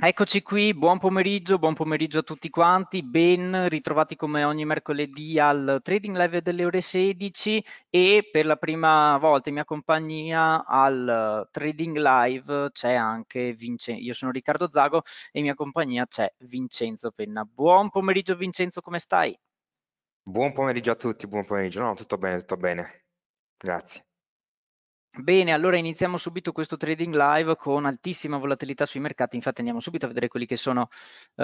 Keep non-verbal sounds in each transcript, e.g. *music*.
Eccoci qui, buon pomeriggio, buon pomeriggio a tutti quanti, ben ritrovati come ogni mercoledì al Trading Live delle ore 16 e per la prima volta in mia compagnia al Trading Live c'è anche Vincenzo, io sono Riccardo Zago e in mia compagnia c'è Vincenzo Penna. Buon pomeriggio Vincenzo, come stai? Buon pomeriggio a tutti, buon pomeriggio, no tutto bene, tutto bene, grazie. Bene, allora iniziamo subito questo trading live con altissima volatilità sui mercati, infatti andiamo subito a vedere quelli che sono uh,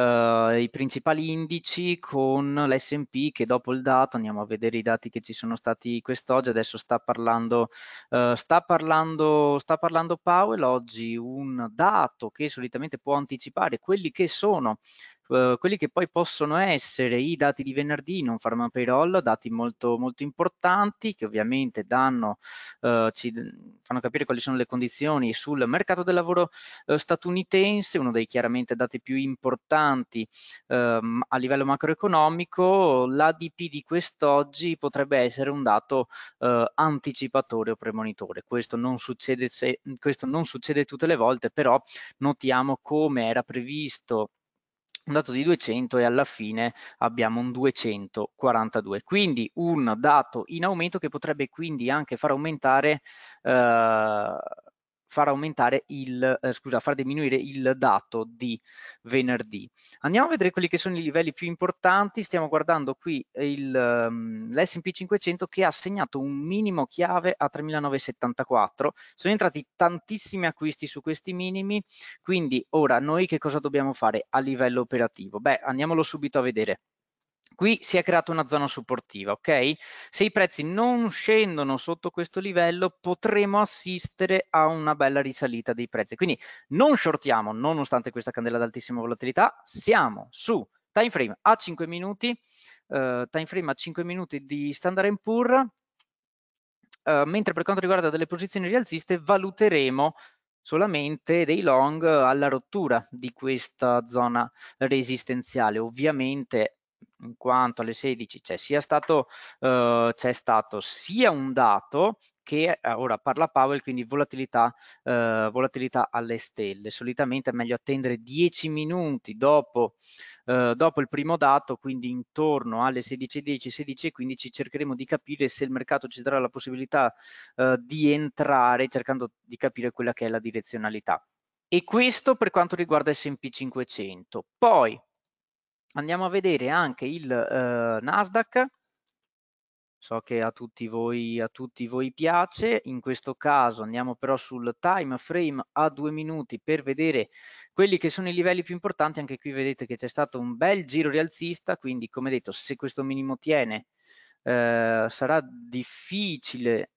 i principali indici con l'S&P che dopo il dato, andiamo a vedere i dati che ci sono stati quest'oggi, adesso sta parlando, uh, sta, parlando, sta parlando Powell, oggi un dato che solitamente può anticipare quelli che sono Ehm, quelli che poi possono essere i dati di venerdì non farma payroll, dati molto, molto importanti che ovviamente danno, eh, ci fanno capire quali sono le condizioni sul mercato del lavoro eh, statunitense, uno dei chiaramente dati più importanti ehm, a livello macroeconomico, l'ADP di quest'oggi potrebbe essere un dato ehm, anticipatore o premonitore. Questo non, succede se, questo non succede tutte le volte, però notiamo come era previsto un dato di 200 e alla fine abbiamo un 242 quindi un dato in aumento che potrebbe quindi anche far aumentare eh, far aumentare il, eh, scusa, far diminuire il dato di venerdì. Andiamo a vedere quelli che sono i livelli più importanti, stiamo guardando qui ehm, l'S&P 500 che ha segnato un minimo chiave a 3974, sono entrati tantissimi acquisti su questi minimi, quindi ora noi che cosa dobbiamo fare a livello operativo? Beh, andiamolo subito a vedere qui si è creata una zona supportiva, ok? Se i prezzi non scendono sotto questo livello potremo assistere a una bella risalita dei prezzi. Quindi non shortiamo nonostante questa candela ad altissima volatilità, siamo su time frame a 5 minuti, uh, eh, time frame a 5 minuti di Standard Poor's, uh, eh, mentre per quanto riguarda delle posizioni rialziste valuteremo solamente dei long alla rottura di questa zona resistenziale. Ovviamente in quanto alle 16 c'è stato, eh, stato, sia un dato che eh, ora parla Powell, quindi volatilità, eh, volatilità, alle stelle. Solitamente è meglio attendere 10 minuti dopo, eh, dopo il primo dato, quindi intorno alle 16.10, 16.15 cercheremo di capire se il mercato ci darà la possibilità eh, di entrare cercando di capire quella che è la direzionalità. E questo per quanto riguarda S&P 500. Poi andiamo a vedere anche il eh, Nasdaq, so che a tutti, voi, a tutti voi piace, in questo caso andiamo però sul time frame a due minuti per vedere quelli che sono i livelli più importanti, anche qui vedete che c'è stato un bel giro rialzista, quindi come detto se questo minimo tiene eh, sarà difficile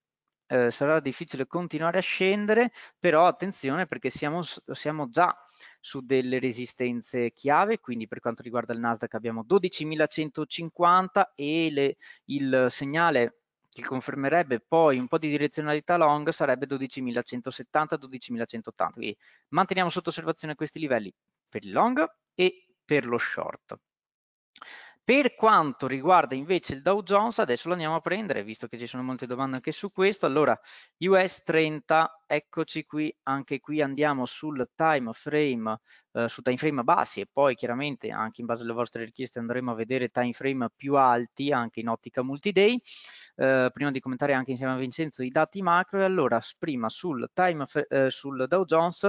eh, sarà difficile continuare a scendere, però attenzione perché siamo, siamo già su delle resistenze chiave, quindi per quanto riguarda il Nasdaq abbiamo 12.150 e le, il segnale che confermerebbe poi un po' di direzionalità long sarebbe 12.170-12.180, quindi manteniamo sotto osservazione questi livelli per il long e per lo short. Per quanto riguarda invece il Dow Jones, adesso lo andiamo a prendere, visto che ci sono molte domande anche su questo. Allora, US 30, eccoci qui, anche qui andiamo sul time frame, eh, su time frame bassi e poi chiaramente anche in base alle vostre richieste andremo a vedere time frame più alti anche in ottica multiday. Eh, prima di commentare anche insieme a Vincenzo i dati macro e allora prima sul, time, eh, sul Dow Jones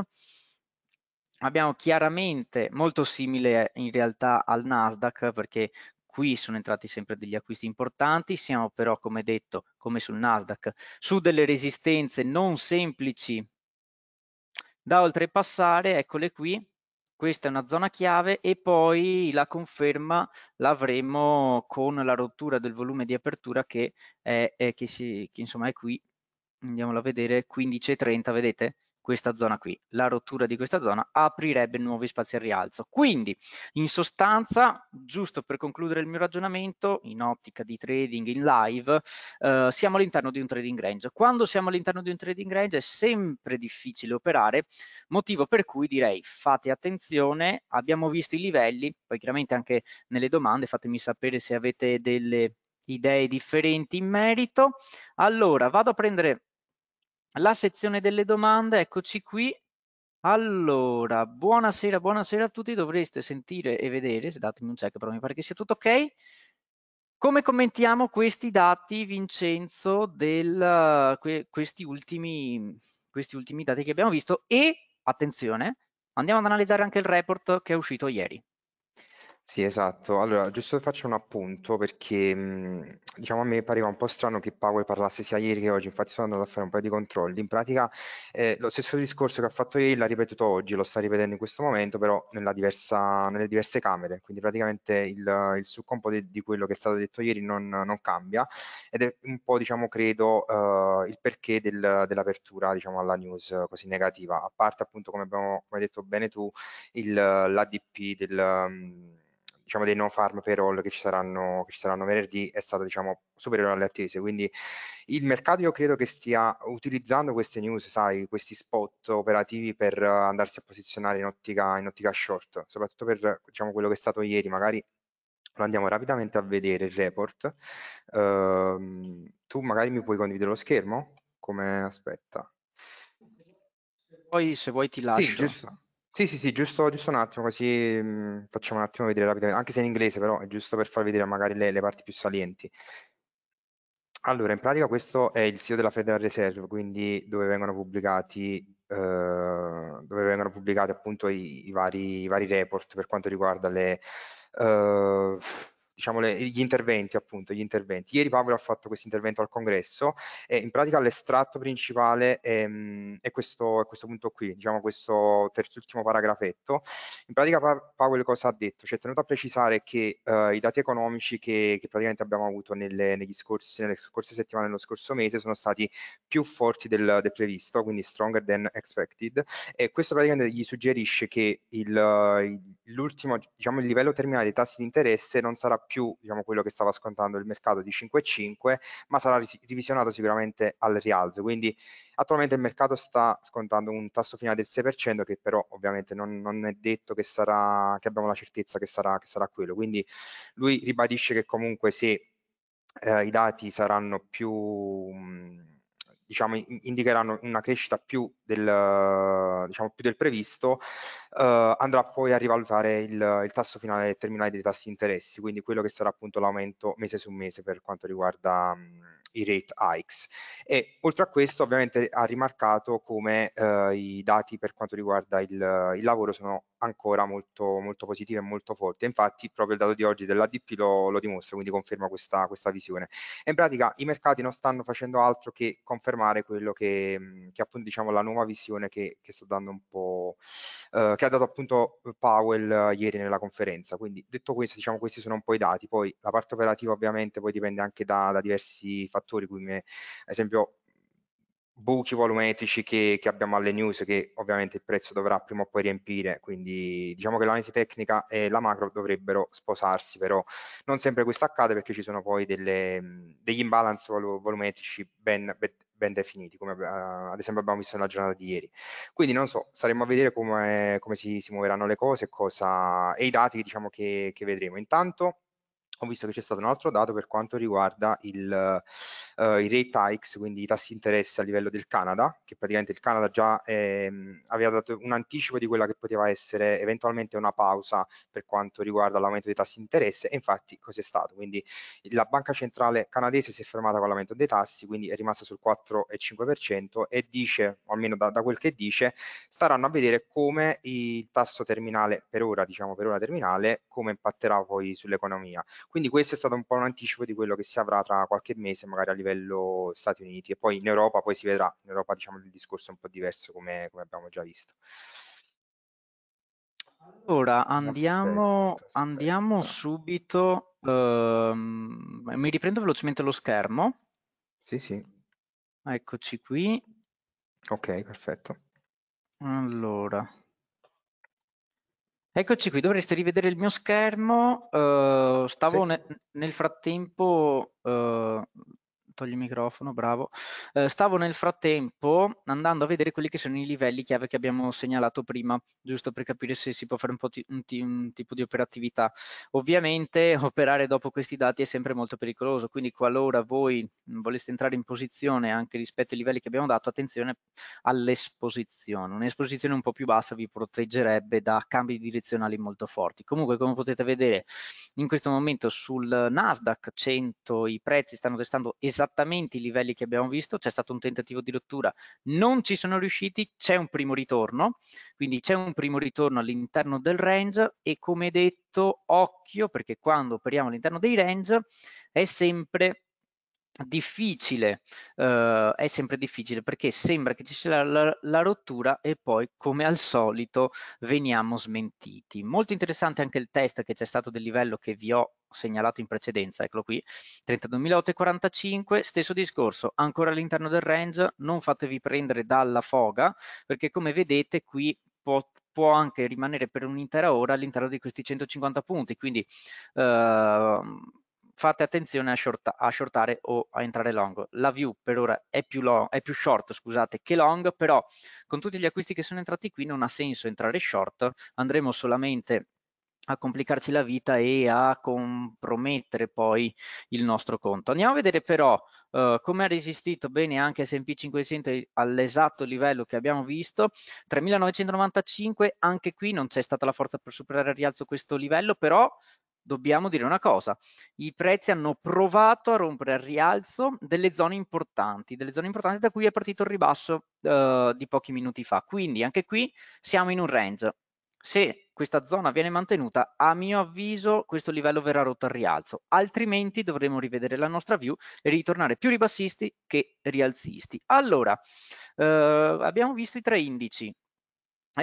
abbiamo chiaramente molto simile eh, in realtà al Nasdaq perché qui sono entrati sempre degli acquisti importanti, siamo però come detto, come sul Nasdaq, su delle resistenze non semplici da oltrepassare, eccole qui, questa è una zona chiave e poi la conferma l'avremo con la rottura del volume di apertura che, è, è, che si, che insomma è qui, andiamola a vedere, 15.30, vedete? questa zona qui. La rottura di questa zona aprirebbe nuovi spazi al rialzo. Quindi, in sostanza, giusto per concludere il mio ragionamento, in ottica di trading, in live, eh, siamo all'interno di un trading range. Quando siamo all'interno di un trading range è sempre difficile operare, motivo per cui direi fate attenzione, abbiamo visto i livelli, poi chiaramente anche nelle domande fatemi sapere se avete delle idee differenti in merito. Allora, vado a prendere la sezione delle domande, eccoci qui. Allora, buonasera, buonasera a tutti, dovreste sentire e vedere, se datemi un check però mi pare che sia tutto ok. Come commentiamo questi dati, Vincenzo, del, que, questi, ultimi, questi ultimi dati che abbiamo visto e, attenzione, andiamo ad analizzare anche il report che è uscito ieri. Sì, esatto. Allora, giusto faccio un appunto perché mhmm, diciamo a me pareva un po' strano che Powell parlasse sia ieri che oggi, infatti sono andato a fare un paio di controlli. In pratica eh, lo stesso discorso che ha fatto ieri l'ha ripetuto oggi, lo sta ripetendo in questo momento però diversa, nelle diverse camere, quindi praticamente il, il subcompo di, di, quello che è stato detto ieri non, non cambia ed è un po' diciamo credo eh, il perché del, dell'apertura diciamo alla news così negativa, a parte appunto come abbiamo come detto bene tu il, l'ADP del... Mhmm, diciamo, dei no farm payroll che ci saranno, che ci saranno venerdì è stato diciamo, superiore alle attese. Quindi il mercato io credo che stia utilizzando queste news, sai, questi spot operativi per andarsi a posizionare in ottica, in ottica short, soprattutto per diciamo, quello che è stato ieri, magari lo andiamo rapidamente a vedere il report. Uh, tu magari mi puoi condividere lo schermo? Come aspetta. Poi se vuoi ti lascio. Sì, giusto. Sì, sì, sì, giusto, giusto un attimo, così mh, facciamo un attimo vedere rapidamente, anche se in inglese però, è giusto per far vedere magari le, le parti più salienti. Allora, in pratica questo è il sito della Federal Reserve, quindi dove vengono pubblicati Uh, dove vengono pubblicati appunto i, i, vari, i, vari, report per quanto riguarda le, uh, diciamo, le, gli interventi, appunto, gli interventi. Ieri Paolo ha fatto questo intervento al congresso e in pratica l'estratto principale è, ehm, è, questo, è, questo, punto qui, diciamo questo terzultimo paragrafetto. In pratica Paolo cosa ha detto? Ci è tenuto a precisare che uh, i dati economici che, che praticamente abbiamo avuto nelle, scorsi, nelle scorse settimane, nello scorso mese, sono stati più forti del, del, previsto, quindi stronger than expected, e questo praticamente gli suggerisce che il, l'ultimo, diciamo, il livello terminale dei tassi di interesse non sarà più diciamo, quello che stava scontando il mercato di 5,5, ma sarà revisionato sicuramente al rialzo. Quindi attualmente il mercato sta scontando un tasso finale del 6%, che però ovviamente non, non è detto che, sarà, che abbiamo la certezza che sarà, che sarà quello. Quindi lui ribadisce che comunque se eh, i dati saranno più... Mh, mhmm, diciamo, indicheranno una crescita più del, diciamo, più del previsto, eh, andrà poi a rivalutare il, il, tasso finale terminale dei tassi di interessi, quindi quello che sarà appunto l'aumento mese su mese per quanto riguarda mh, mm, i rate hikes. E oltre a questo ovviamente ha rimarcato come eh, i dati per quanto riguarda il, il lavoro sono ancora molto, molto positiva e molto forte. Infatti proprio il dato di oggi dell'ADP lo, lo dimostra, quindi conferma questa, questa, visione. E in pratica i mercati non stanno facendo altro che confermare quello che, che appunto diciamo la nuova visione che, che sto dando un po', eh, che ha dato appunto eh, Powell eh, ieri nella conferenza. Quindi detto questo, diciamo questi sono un po' i dati. Poi la parte operativa ovviamente poi dipende anche da, da diversi fattori, come ad esempio buchi volumetrici che, che, abbiamo alle news che ovviamente il prezzo dovrà prima o poi riempire quindi diciamo che l'analisi tecnica e la macro dovrebbero sposarsi però non sempre questo accade perché ci sono poi delle, degli imbalance vol volumetrici ben, ben, definiti come uh, ad esempio abbiamo visto nella giornata di ieri quindi non so saremo a vedere come, come si, si, muoveranno le cose cosa, e i dati diciamo che, che vedremo intanto ho visto che c'è stato un altro dato per quanto riguarda il, uh, i rate hikes, quindi i tassi di interesse a livello del Canada, che praticamente il Canada già ehm, aveva dato un anticipo di quella che poteva essere eventualmente una pausa per quanto riguarda l'aumento dei tassi di interesse e infatti cos'è stato? Quindi la banca centrale canadese si è fermata con l'aumento dei tassi, quindi è rimasta sul 4,5% e dice, o almeno da, da, quel che dice, staranno a vedere come il tasso terminale per ora, diciamo per ora terminale, come impatterà poi sull'economia quindi questo è stato un po' un anticipo di quello che si avrà tra qualche mese magari a livello Stati Uniti e poi in Europa poi si vedrà, in Europa diciamo il discorso è un po' diverso come, come abbiamo già visto. Allora andiamo, aspetta, aspetta. subito, ehm, mi riprendo velocemente lo schermo. Sì, sì. Eccoci qui. Ok, perfetto. Allora, Eccoci qui, dovreste rivedere il mio schermo. Uh, stavo sì. ne nel frattempo uh, togli il microfono, bravo. Eh, stavo nel frattempo andando a vedere quelli che sono i livelli chiave che abbiamo segnalato prima, giusto per capire se si può fare un, ti un, ti un tipo di operatività. Ovviamente *laughs* operare dopo questi dati è sempre molto pericoloso, quindi qualora voi voleste entrare in posizione anche rispetto ai livelli che abbiamo dato, attenzione all'esposizione. Un'esposizione un po' più bassa vi proteggerebbe da cambi direzionali molto forti. Comunque, come potete vedere, in questo momento sul Nasdaq 100 i prezzi stanno testando esattamente esattamente i livelli che abbiamo visto, c'è stato un tentativo di rottura, non ci sono riusciti, c'è un primo ritorno, quindi c'è un primo ritorno all'interno del range e come detto occhio perché quando operiamo all'interno dei range è sempre difficile, eh, è sempre difficile perché sembra che ci sia la, la, la, rottura e poi come al solito veniamo smentiti. Molto interessante anche il test che c'è stato del livello che vi ho segnalato in precedenza, eccolo qui, 32.845, stesso discorso, ancora all'interno del range, non fatevi prendere dalla foga perché come vedete qui può, può anche rimanere per un'intera ora all'interno di questi 150 punti, quindi eh, fate attenzione a, short, a, shortare o a entrare long. La view per ora è più, long, è più short scusate, che long, però con tutti gli acquisti che sono entrati qui non ha senso entrare short, andremo solamente a complicarci la vita e a compromettere poi il nostro conto. Andiamo a vedere però eh, come ha resistito bene anche S&P 500 all'esatto livello che abbiamo visto, 3.995, anche qui non c'è stata la forza per superare il rialzo questo livello, però dobbiamo dire una cosa, i prezzi hanno provato a rompere al rialzo delle zone importanti, delle zone importanti da cui è partito il ribasso eh, di pochi minuti fa, quindi anche qui siamo in un range. Se questa zona viene mantenuta, a mio avviso questo livello verrà rotto al rialzo, altrimenti dovremo rivedere la nostra view e ritornare più ribassisti che rialzisti. Allora, eh, abbiamo visto i tre indici,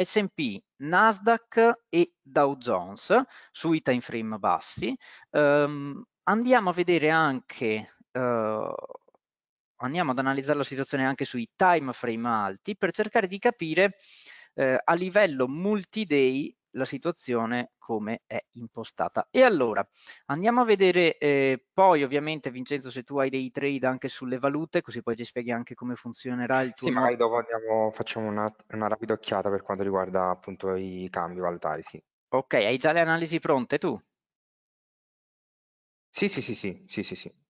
S&P, Nasdaq e Dow Jones sui time frame bassi. Um, andiamo a vedere anche, uh, andiamo ad analizzare la situazione anche sui time frame alti per cercare di capire uh, a livello multi-day la situazione come è impostata. E allora andiamo a vedere eh, poi ovviamente Vincenzo se tu hai dei trade anche sulle valute così poi ci spieghi anche come funzionerà il tuo... Sì, magari dopo andiamo, facciamo una, una rapida occhiata per quanto riguarda appunto i cambi valutari, sì. Ok, hai già le analisi pronte tu? Sì, sì, sì, sì, sì, sì, sì.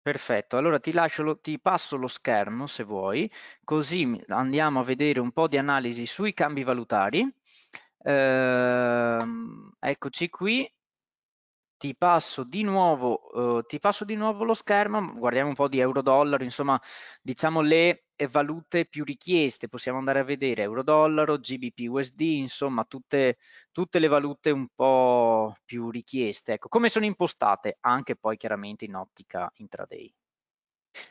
Perfetto, allora ti, lo, ti, passo lo schermo se vuoi, così andiamo a vedere un po' di analisi sui cambi valutari Ehm, eccoci qui. Ti passo, di nuovo, eh, ti passo di nuovo lo schermo, guardiamo un po' di euro-dollaro, insomma diciamo le eh, valute più richieste, possiamo andare a vedere euro-dollaro, GBP-USD, insomma tutte, tutte le valute un po' più richieste. Ecco, come sono impostate? Anche poi chiaramente in ottica intraday.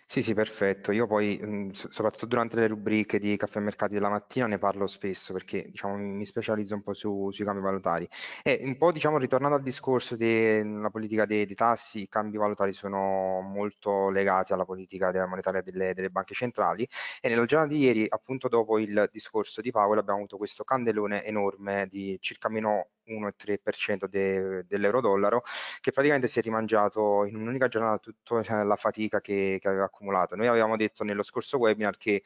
Sì, sì, perfetto. Io poi, mhmm, soprattutto durante le rubriche di Caffè Mercati della mattina ne parlo spesso perché, diciamo, mi specializzo un po' su sui cambi valutari. E un po', diciamo, ritornando al discorso della politica de dei tassi, i cambi valutari sono molto legati alla politica della monetaria delle delle banche centrali e nella giornata di ieri, appunto, dopo il discorso di Powell abbiamo avuto questo candelone enorme di circa meno 1,3% de, dell'euro-dollaro, che praticamente si è rimangiato in un'unica giornata tutta eh, la fatica che, che aveva accumulato. Noi avevamo detto nello scorso webinar che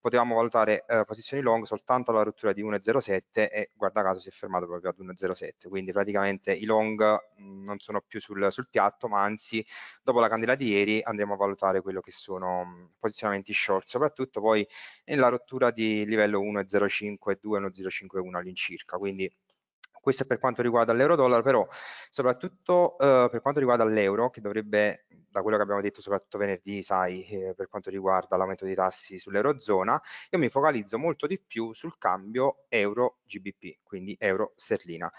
potevamo valutare eh, posizioni long soltanto alla rottura di 1,07 e guarda caso si è fermato proprio ad 1,07 quindi praticamente i long mh, mm, non sono più sul, sul, piatto ma anzi dopo la candela di ieri andremo a valutare quello che sono mh, mm, posizionamenti short soprattutto poi nella rottura di livello 1,05 e 2,051 all'incirca quindi questo è per quanto riguarda l'euro-dollaro, però soprattutto eh, per quanto riguarda l'euro, che dovrebbe, da quello che abbiamo detto soprattutto venerdì, sai, eh, per quanto riguarda l'aumento dei tassi sull'eurozona, io mi focalizzo molto di più sul cambio euro-GBP, quindi euro-sterlina.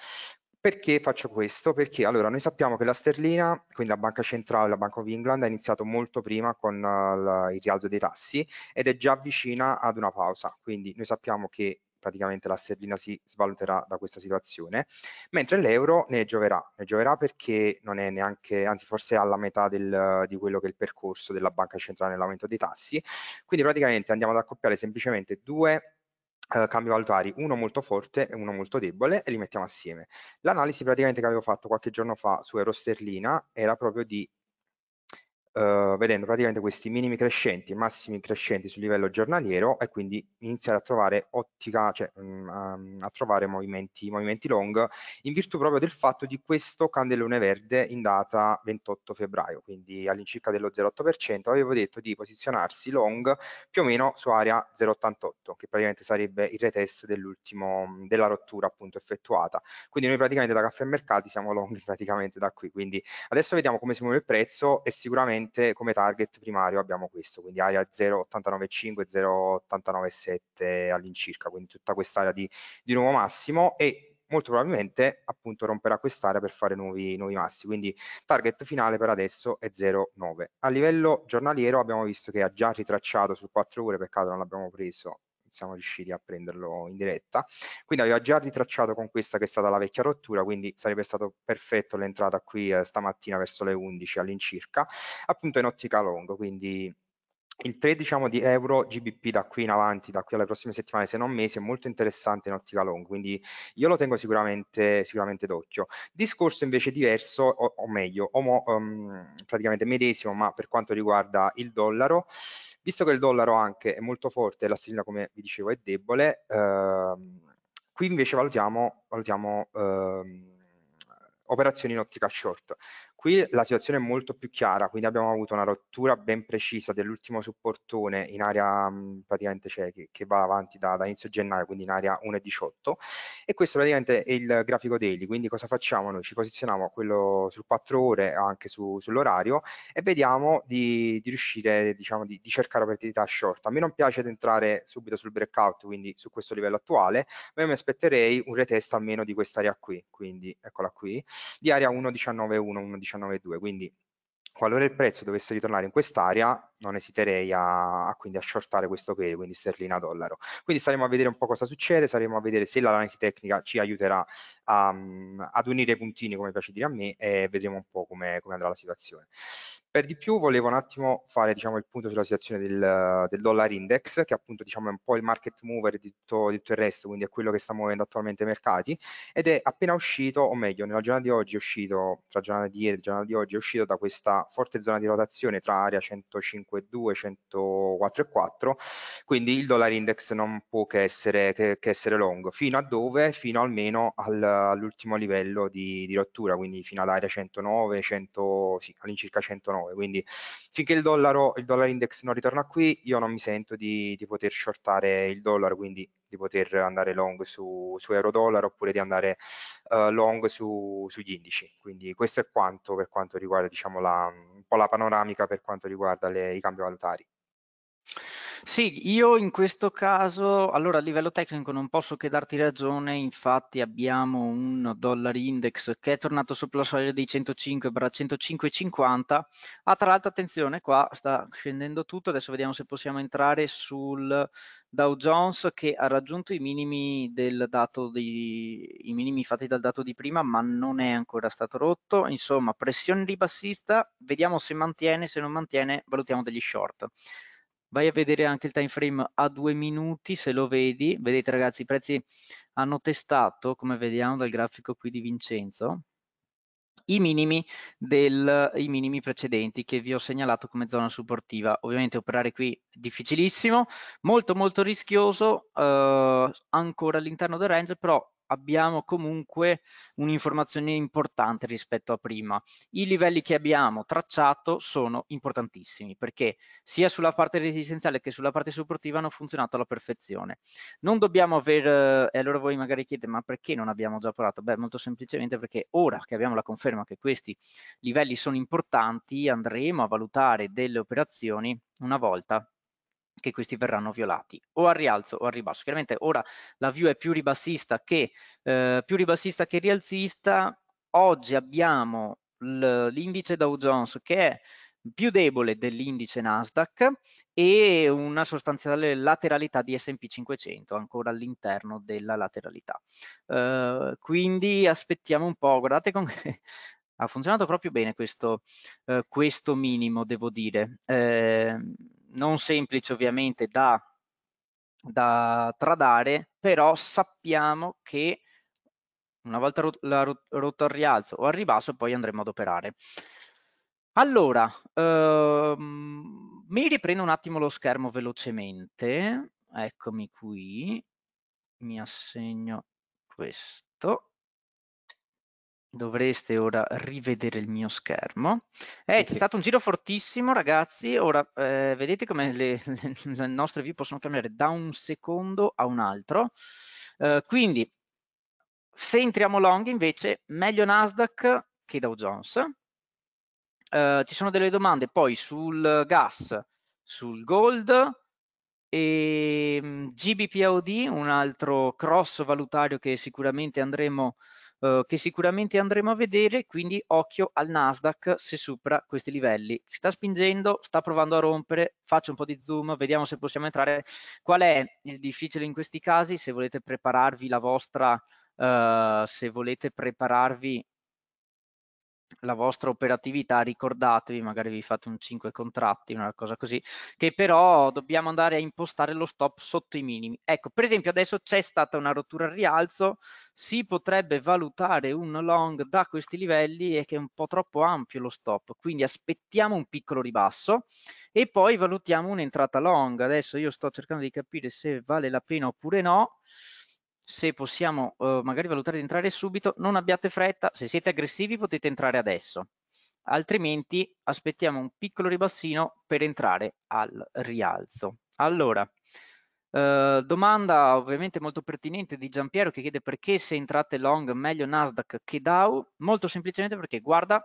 Perché faccio questo? Perché allora noi sappiamo che la sterlina, quindi la banca centrale, la Bank of England, ha iniziato molto prima con uh, il rialzo dei tassi ed è già vicina ad una pausa. Quindi noi sappiamo che praticamente la sterlina si svaluterà da questa situazione, mentre l'euro ne gioverà, ne gioverà perché non è neanche, anzi forse è alla metà del, di quello che è il percorso della banca centrale nell'aumento dei tassi, quindi praticamente andiamo ad accoppiare semplicemente due Uh, cambi valutari, uno molto forte e uno molto debole e li mettiamo assieme. L'analisi praticamente che avevo fatto qualche giorno fa su Euro Sterlina era proprio di eh, vedendo praticamente questi minimi crescenti e massimi crescenti sul livello giornaliero e quindi iniziare a trovare ottica, cioè mh, mm, a trovare movimenti, movimenti long in virtù proprio del fatto di questo candelone verde in data 28 febbraio, quindi all'incirca dello 0,8%, avevo detto di posizionarsi long più o meno su area 0,88, che praticamente sarebbe il retest dell'ultimo della rottura appunto effettuata. Quindi noi praticamente da Caffè Mercati siamo long praticamente da qui, quindi adesso vediamo come si muove il prezzo e sicuramente sicuramente come target primario abbiamo questo, quindi area 0,895, 0,897 all'incirca, quindi tutta quest'area di, di nuovo massimo e molto probabilmente appunto romperà quest'area per fare nuovi, nuovi, massi, quindi target finale per adesso è 0,9. A livello giornaliero abbiamo visto che ha già ritracciato su 4 ore, peccato non l'abbiamo preso siamo riusciti a prenderlo in diretta. Quindi aveva già ritracciato con questa che è stata la vecchia rottura, quindi sarebbe stato perfetto l'entrata qui eh, stamattina verso le 11 all'incirca, appunto in ottica long, quindi il 3 diciamo, di euro GBP da qui in avanti, da qui alle prossime settimane, se non mesi, è molto interessante in ottica long, quindi io lo tengo sicuramente, sicuramente d'occhio. Discorso invece diverso, o, o meglio, omo, um, praticamente medesimo, ma per quanto riguarda il dollaro, Visto che il dollaro anche è molto forte e la sterlina, come vi dicevo, è debole, ehm, qui invece valutiamo, valutiamo ehm, operazioni in ottica short. Qui la situazione è molto più chiara, quindi abbiamo avuto una rottura ben precisa dell'ultimo supportone in area mm, praticamente cioè, che, che, va avanti da, da, inizio gennaio, quindi in area 1.18 e questo praticamente è il grafico daily, quindi cosa facciamo noi? Ci posizioniamo a quello sul 4 ore anche su, sull'orario e vediamo di, di riuscire, diciamo, di, di, cercare opportunità short. A me non piace entrare subito sul breakout, quindi su questo livello attuale, ma io mi aspetterei un retest almeno di quest'area qui, quindi eccola qui, di area 1.19.1, 1.19 19,2 quindi qualora il prezzo dovesse ritornare in quest'area non esiterei a, a, quindi a shortare questo che quindi sterlina dollaro quindi staremo a vedere un po' cosa succede saremo a vedere se l'analisi tecnica ci aiuterà a, mm, ad unire i puntini come piace dire a me e vedremo un po' come, come andrà la situazione per di più volevo un attimo fare diciamo, il punto sulla situazione del, del dollar index, che appunto diciamo, è un po' il market mover di tutto, di tutto, il resto, quindi è quello che sta muovendo attualmente i mercati, ed è appena uscito, o meglio, nella giornata di oggi è uscito, tra giornata di ieri e giornata di oggi, è uscito da questa forte zona di rotazione tra area 105,2 104,4, quindi il dollar index non può che essere, che, che essere long, fino a dove? Fino almeno al, all'ultimo livello di, di, rottura, quindi fino all'area 109, 100, sì, all'incirca 109 1,49. Quindi finché il dollaro, il dollaro index non ritorna qui, io non mi sento di, di poter shortare il dollaro, quindi di poter andare long su, su euro dollaro oppure di andare uh, long su, sugli indici. Quindi questo è quanto per quanto riguarda diciamo, la, un po' la panoramica per quanto riguarda le, i cambi valutari. Sì, io in questo caso, allora a livello tecnico non posso che darti ragione, infatti abbiamo un dollar index che è tornato sopra la soglia dei 105 per 105,50, ah tra l'altro attenzione qua sta scendendo tutto, adesso vediamo se possiamo entrare sul Dow Jones che ha raggiunto i minimi, del dato di, i minimi fatti dal dato di prima ma non è ancora stato rotto, insomma pressione ribassista, vediamo se mantiene, se non mantiene valutiamo degli short vai a vedere anche il time frame a due minuti se lo vedi vedete ragazzi i prezzi hanno testato come vediamo dal grafico qui di Vincenzo i minimi, del, i minimi precedenti che vi ho segnalato come zona supportiva ovviamente operare qui è difficilissimo molto molto rischioso eh, ancora all'interno del range però abbiamo comunque un'informazione importante rispetto a prima. I livelli che abbiamo tracciato sono importantissimi perché sia sulla parte resistenziale che sulla parte supportiva hanno funzionato alla perfezione. Non dobbiamo aver, eh, e allora voi magari chiedete ma perché non abbiamo già provato? Beh molto semplicemente perché ora che abbiamo la conferma che questi livelli sono importanti andremo a valutare delle operazioni una volta che questi verranno violati o al rialzo o al ribasso. Chiaramente ora la view è più ribassista che, eh, più ribassista che rialzista. Oggi abbiamo l'indice Dow Jones che è più debole dell'indice Nasdaq e una sostanziale lateralità di S&P 500 ancora all'interno della lateralità. Uh, quindi aspettiamo un po', guardate con che *laughs* ha funzionato proprio bene questo, uh, questo minimo, devo dire. Uh, non semplice ovviamente da, da tradare, però sappiamo che una volta rotto al rialzo o al ribasso poi andremo ad operare. Allora, ehm, mi riprendo un attimo lo schermo velocemente, eccomi qui, mi assegno questo dovreste ora rivedere il mio schermo. Eh, sì, c'è sì. stato un giro fortissimo, ragazzi. Ora eh, vedete come le, *laughs* le, nostre view possono cambiare da un secondo a un altro. Eh, quindi, se entriamo long, invece, meglio Nasdaq che Dow Jones. Eh, ci sono delle domande poi sul gas, sul gold e mm, GBPOD, un altro cross valutario che sicuramente andremo eh, che sicuramente andremo a vedere, quindi occhio al Nasdaq se supera questi livelli. Sta spingendo, sta provando a rompere, faccio un po' di zoom, vediamo se possiamo entrare. Qual è il difficile in questi casi? Se volete prepararvi la vostra, eh, se volete prepararvi la vostra operatività, ricordatevi, magari vi fate un 5 contratti, una cosa così, che però dobbiamo andare a impostare lo stop sotto i minimi. Ecco, per esempio adesso c'è stata una rottura al rialzo, si potrebbe valutare un long da questi livelli e che è un po' troppo ampio lo stop, quindi aspettiamo un piccolo ribasso e poi valutiamo un'entrata long. Adesso io sto cercando di capire se vale la pena oppure no se possiamo eh, magari valutare di entrare subito, non abbiate fretta, se siete aggressivi potete entrare adesso, altrimenti aspettiamo un piccolo ribassino per entrare al rialzo. Allora, eh, domanda ovviamente molto pertinente di Giampiero che chiede perché se entrate long meglio Nasdaq che Dow, molto semplicemente perché guarda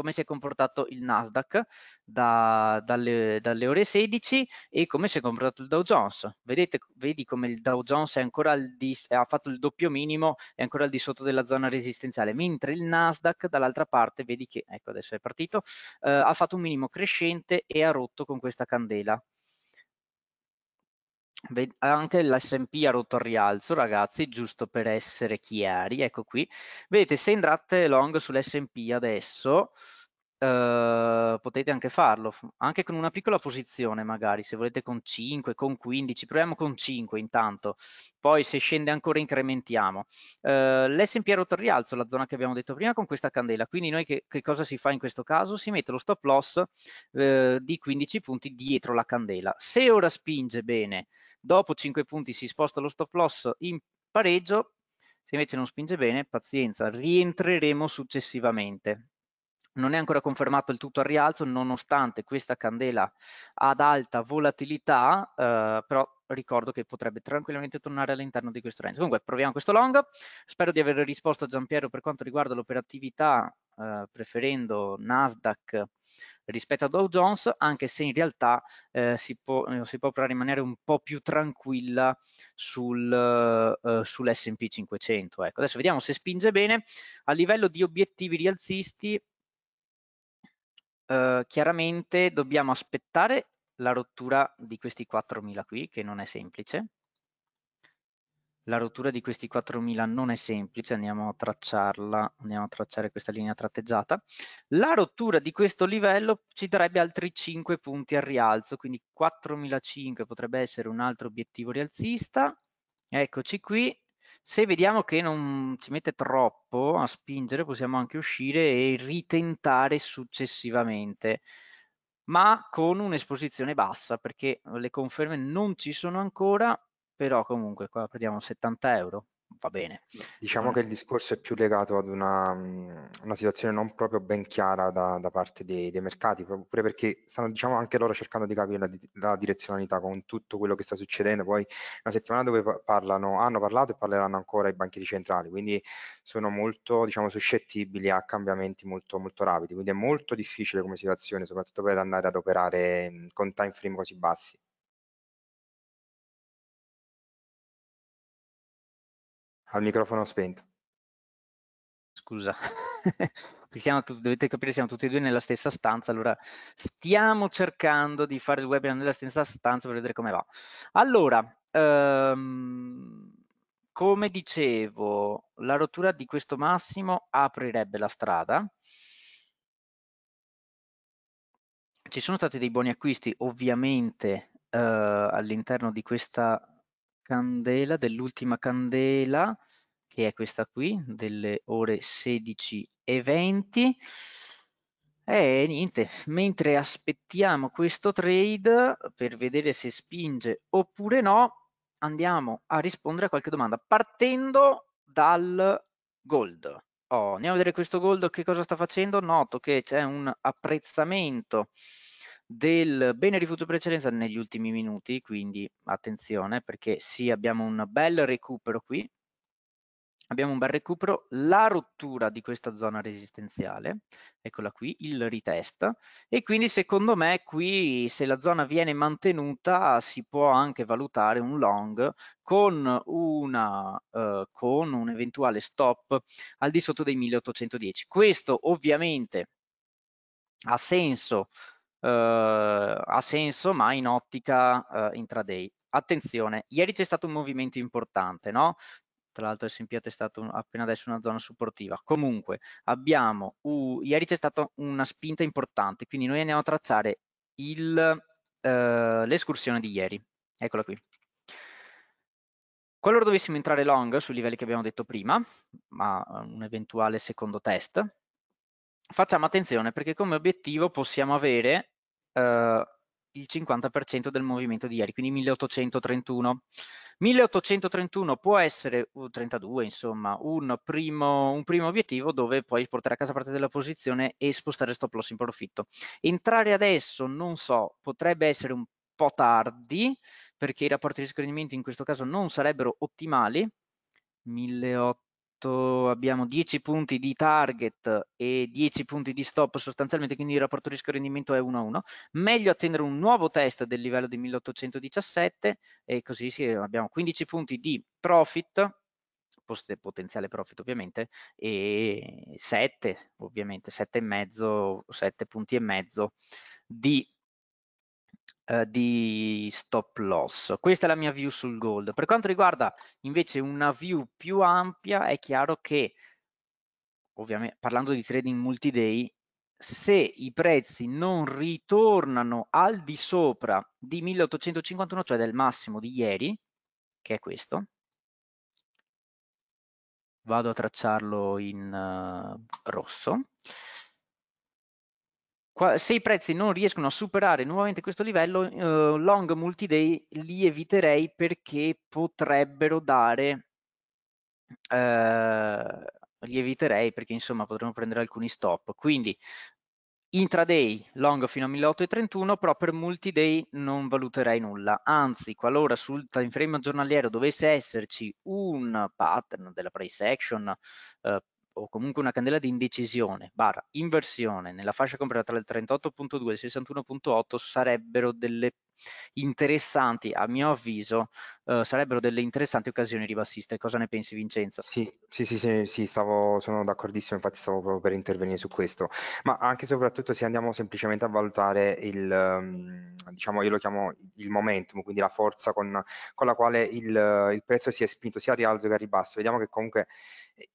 come si è comportato il Nasdaq da, dalle, dalle, ore 16 e come si è comportato il Dow Jones. Vedete, vedi come il Dow Jones è ancora di, ha fatto il doppio minimo, è ancora al di sotto della zona resistenziale, mentre il Nasdaq dall'altra parte, vedi che, ecco adesso è partito, eh, ha fatto un minimo crescente e ha rotto con questa candela anche l'S&P ha rotto al rialzo ragazzi giusto per essere chiari ecco qui vedete se andate long sull'S&P adesso eh, potete anche farlo, anche con una piccola posizione magari, se volete con 5, con 15, proviamo con 5 intanto, poi se scende ancora incrementiamo. Eh, L'S&P rotto al rialzo, la zona che abbiamo detto prima, con questa candela, quindi noi che, che, cosa si fa in questo caso? Si mette lo stop loss eh, di 15 punti dietro la candela. Se ora spinge bene, dopo 5 punti si sposta lo stop loss in pareggio, se invece non spinge bene, pazienza, rientreremo successivamente non è ancora confermato il tutto al rialzo, nonostante questa candela ad alta volatilità, eh, però ricordo che potrebbe tranquillamente tornare all'interno di questo range. Comunque proviamo questo long, spero di aver risposto a Giampiero per quanto riguarda l'operatività eh, preferendo Nasdaq rispetto a Dow Jones, anche se in realtà eh, si, può, eh, si può rimanere un po' più tranquilla sul, eh, sull'S&P 500. Ecco. Adesso vediamo se spinge bene. A livello di obiettivi rialzisti eh, chiaramente dobbiamo aspettare la rottura di questi 4.000 qui, che non è semplice. La rottura di questi 4.000 non è semplice, andiamo a tracciarla, andiamo a tracciare questa linea tratteggiata. La rottura di questo livello ci darebbe altri 5 punti al rialzo, quindi 4.005 potrebbe essere un altro obiettivo rialzista. Eccoci qui, se vediamo che non ci mette troppo a spingere, possiamo anche uscire e ritentare successivamente, ma con un'esposizione bassa, perché le conferme non ci sono ancora, però comunque qua prendiamo 70 euro, va bene. Diciamo che il discorso è più legato ad una, mm, una situazione non proprio ben chiara da, da parte dei, dei, mercati, pure perché stanno diciamo, anche loro cercando di capire la, la, direzionalità con tutto quello che sta succedendo. Poi una settimana dove parlano, hanno parlato e parleranno ancora i banchieri centrali, quindi sono molto diciamo, suscettibili a cambiamenti molto, molto rapidi. Quindi è molto difficile come situazione, soprattutto per andare ad operare mm, con time frame così bassi. al microfono spento. Scusa, *laughs* siamo, dovete capire siamo tutti e due nella stessa stanza, allora stiamo cercando di fare il webinar nella stessa stanza per vedere come va. Allora, um, come dicevo, la rottura di questo massimo aprirebbe la strada. Ci sono stati dei buoni acquisti ovviamente eh, all'interno di questa candela, dell'ultima candela, che è questa qui, delle ore 16.20. E niente, mentre aspettiamo questo trade per vedere se spinge oppure no, andiamo a rispondere a qualche domanda partendo dal gold. Oh, andiamo a vedere questo gold che cosa sta facendo. Noto che c'è un apprezzamento del bene rifiuto precedenza negli ultimi minuti, quindi attenzione perché sì abbiamo un bel recupero qui, abbiamo un bel recupero, la rottura di questa zona resistenziale, eccola qui, il retest e quindi secondo me qui se la zona viene mantenuta si può anche valutare un long con, una, eh, con un eventuale stop al di sotto dei 1810. Questo ovviamente ha senso eh, ha senso ma in ottica eh, intraday. Attenzione, ieri c'è stato un movimento importante, no? tra l'altro SMP ha testato appena adesso una zona supportiva. Comunque, abbiamo, uh, ieri c'è stata una spinta importante, quindi noi andiamo a tracciare eh, l'escursione di ieri. Eccola qui. Qualora dovessimo entrare long sui livelli che abbiamo detto prima, ma un eventuale secondo test, facciamo attenzione perché come obiettivo possiamo avere eh, il 50% del movimento di ieri, quindi 1831. 1831 può essere, uh, 32 insomma, un primo, un primo, obiettivo dove puoi portare a casa parte della posizione e spostare stop loss in profitto. Entrare adesso, non so, potrebbe essere un po' tardi perché i rapporti di rischio rendimento in questo caso non sarebbero ottimali, 1800 rapporto, abbiamo 10 punti di target e 10 punti di stop sostanzialmente, quindi il rapporto rischio-rendimento è 1 a 1. Meglio attendere un nuovo test del livello di 1817 e così sì, abbiamo 15 punti di profit potenziale profit ovviamente e 7 ovviamente 7 e mezzo 7 punti e mezzo di eh, di stop loss. Questa è la mia view sul gold. Per quanto riguarda invece una view più ampia, è chiaro che, ovviamente parlando di trading multi-day, se i prezzi non ritornano al di sopra di 1851, cioè del massimo di ieri, che è questo, vado a tracciarlo in uh, rosso, se i prezzi non riescono a superare nuovamente questo livello, eh, long multi-day li eviterei perché potrebbero dare, eh, li eviterei perché insomma potremmo prendere alcuni stop. Quindi intraday long fino a 1831, però per multi-day non valuterei nulla. Anzi, qualora sul time frame giornaliero dovesse esserci un pattern della price action eh, o comunque una candela di indecisione barra inversione nella fascia compresa tra il 38.2 e il 61.8 sarebbero delle interessanti, a mio avviso, eh, sarebbero delle interessanti occasioni ribassiste. Cosa ne pensi Vincenzo? Sì, sì, sì, sì, sì stavo, sono d'accordissimo, infatti stavo proprio per intervenire su questo, ma anche e soprattutto se andiamo semplicemente a valutare il, ehm, diciamo, io lo chiamo il momentum, quindi la forza con, con la quale il, il prezzo si è spinto sia a rialzo che a ribasso, vediamo che comunque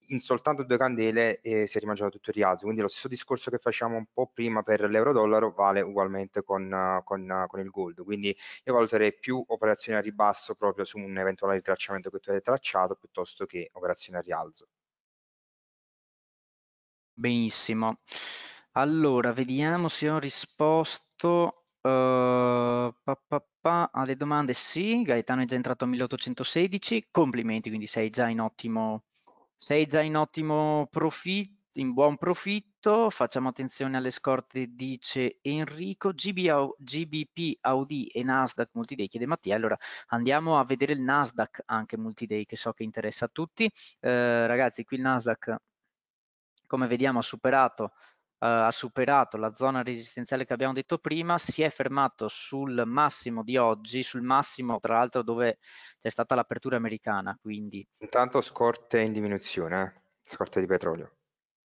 in soltanto due candele eh, si è rimangiato tutto il rialzo, quindi lo stesso discorso che facciamo un po' prima per l'euro-dollaro vale ugualmente con, uh, con, uh, con, il gold, quindi io valuterei più operazioni a ribasso proprio su un eventuale ritracciamento che tu hai tracciato piuttosto che operazioni a rialzo. Benissimo, allora vediamo se ho risposto Uh, pa, pa, pa, alle domande sì, Gaetano è già entrato a 1816, complimenti, quindi sei già in ottimo, sei già in ottimo profitto, in buon profitto, facciamo attenzione alle scorte, dice Enrico, GBO, GBP, Audi e Nasdaq Multiday, chiede Mattia, allora andiamo a vedere il Nasdaq anche Multiday che so che interessa a tutti, eh, ragazzi qui il Nasdaq come vediamo ha superato eh, ha superato la zona resistenziale che abbiamo detto prima, si è fermato sul massimo di oggi, sul massimo tra l'altro dove c'è stata l'apertura americana. Quindi. Intanto scorte in diminuzione, eh? scorte di petrolio.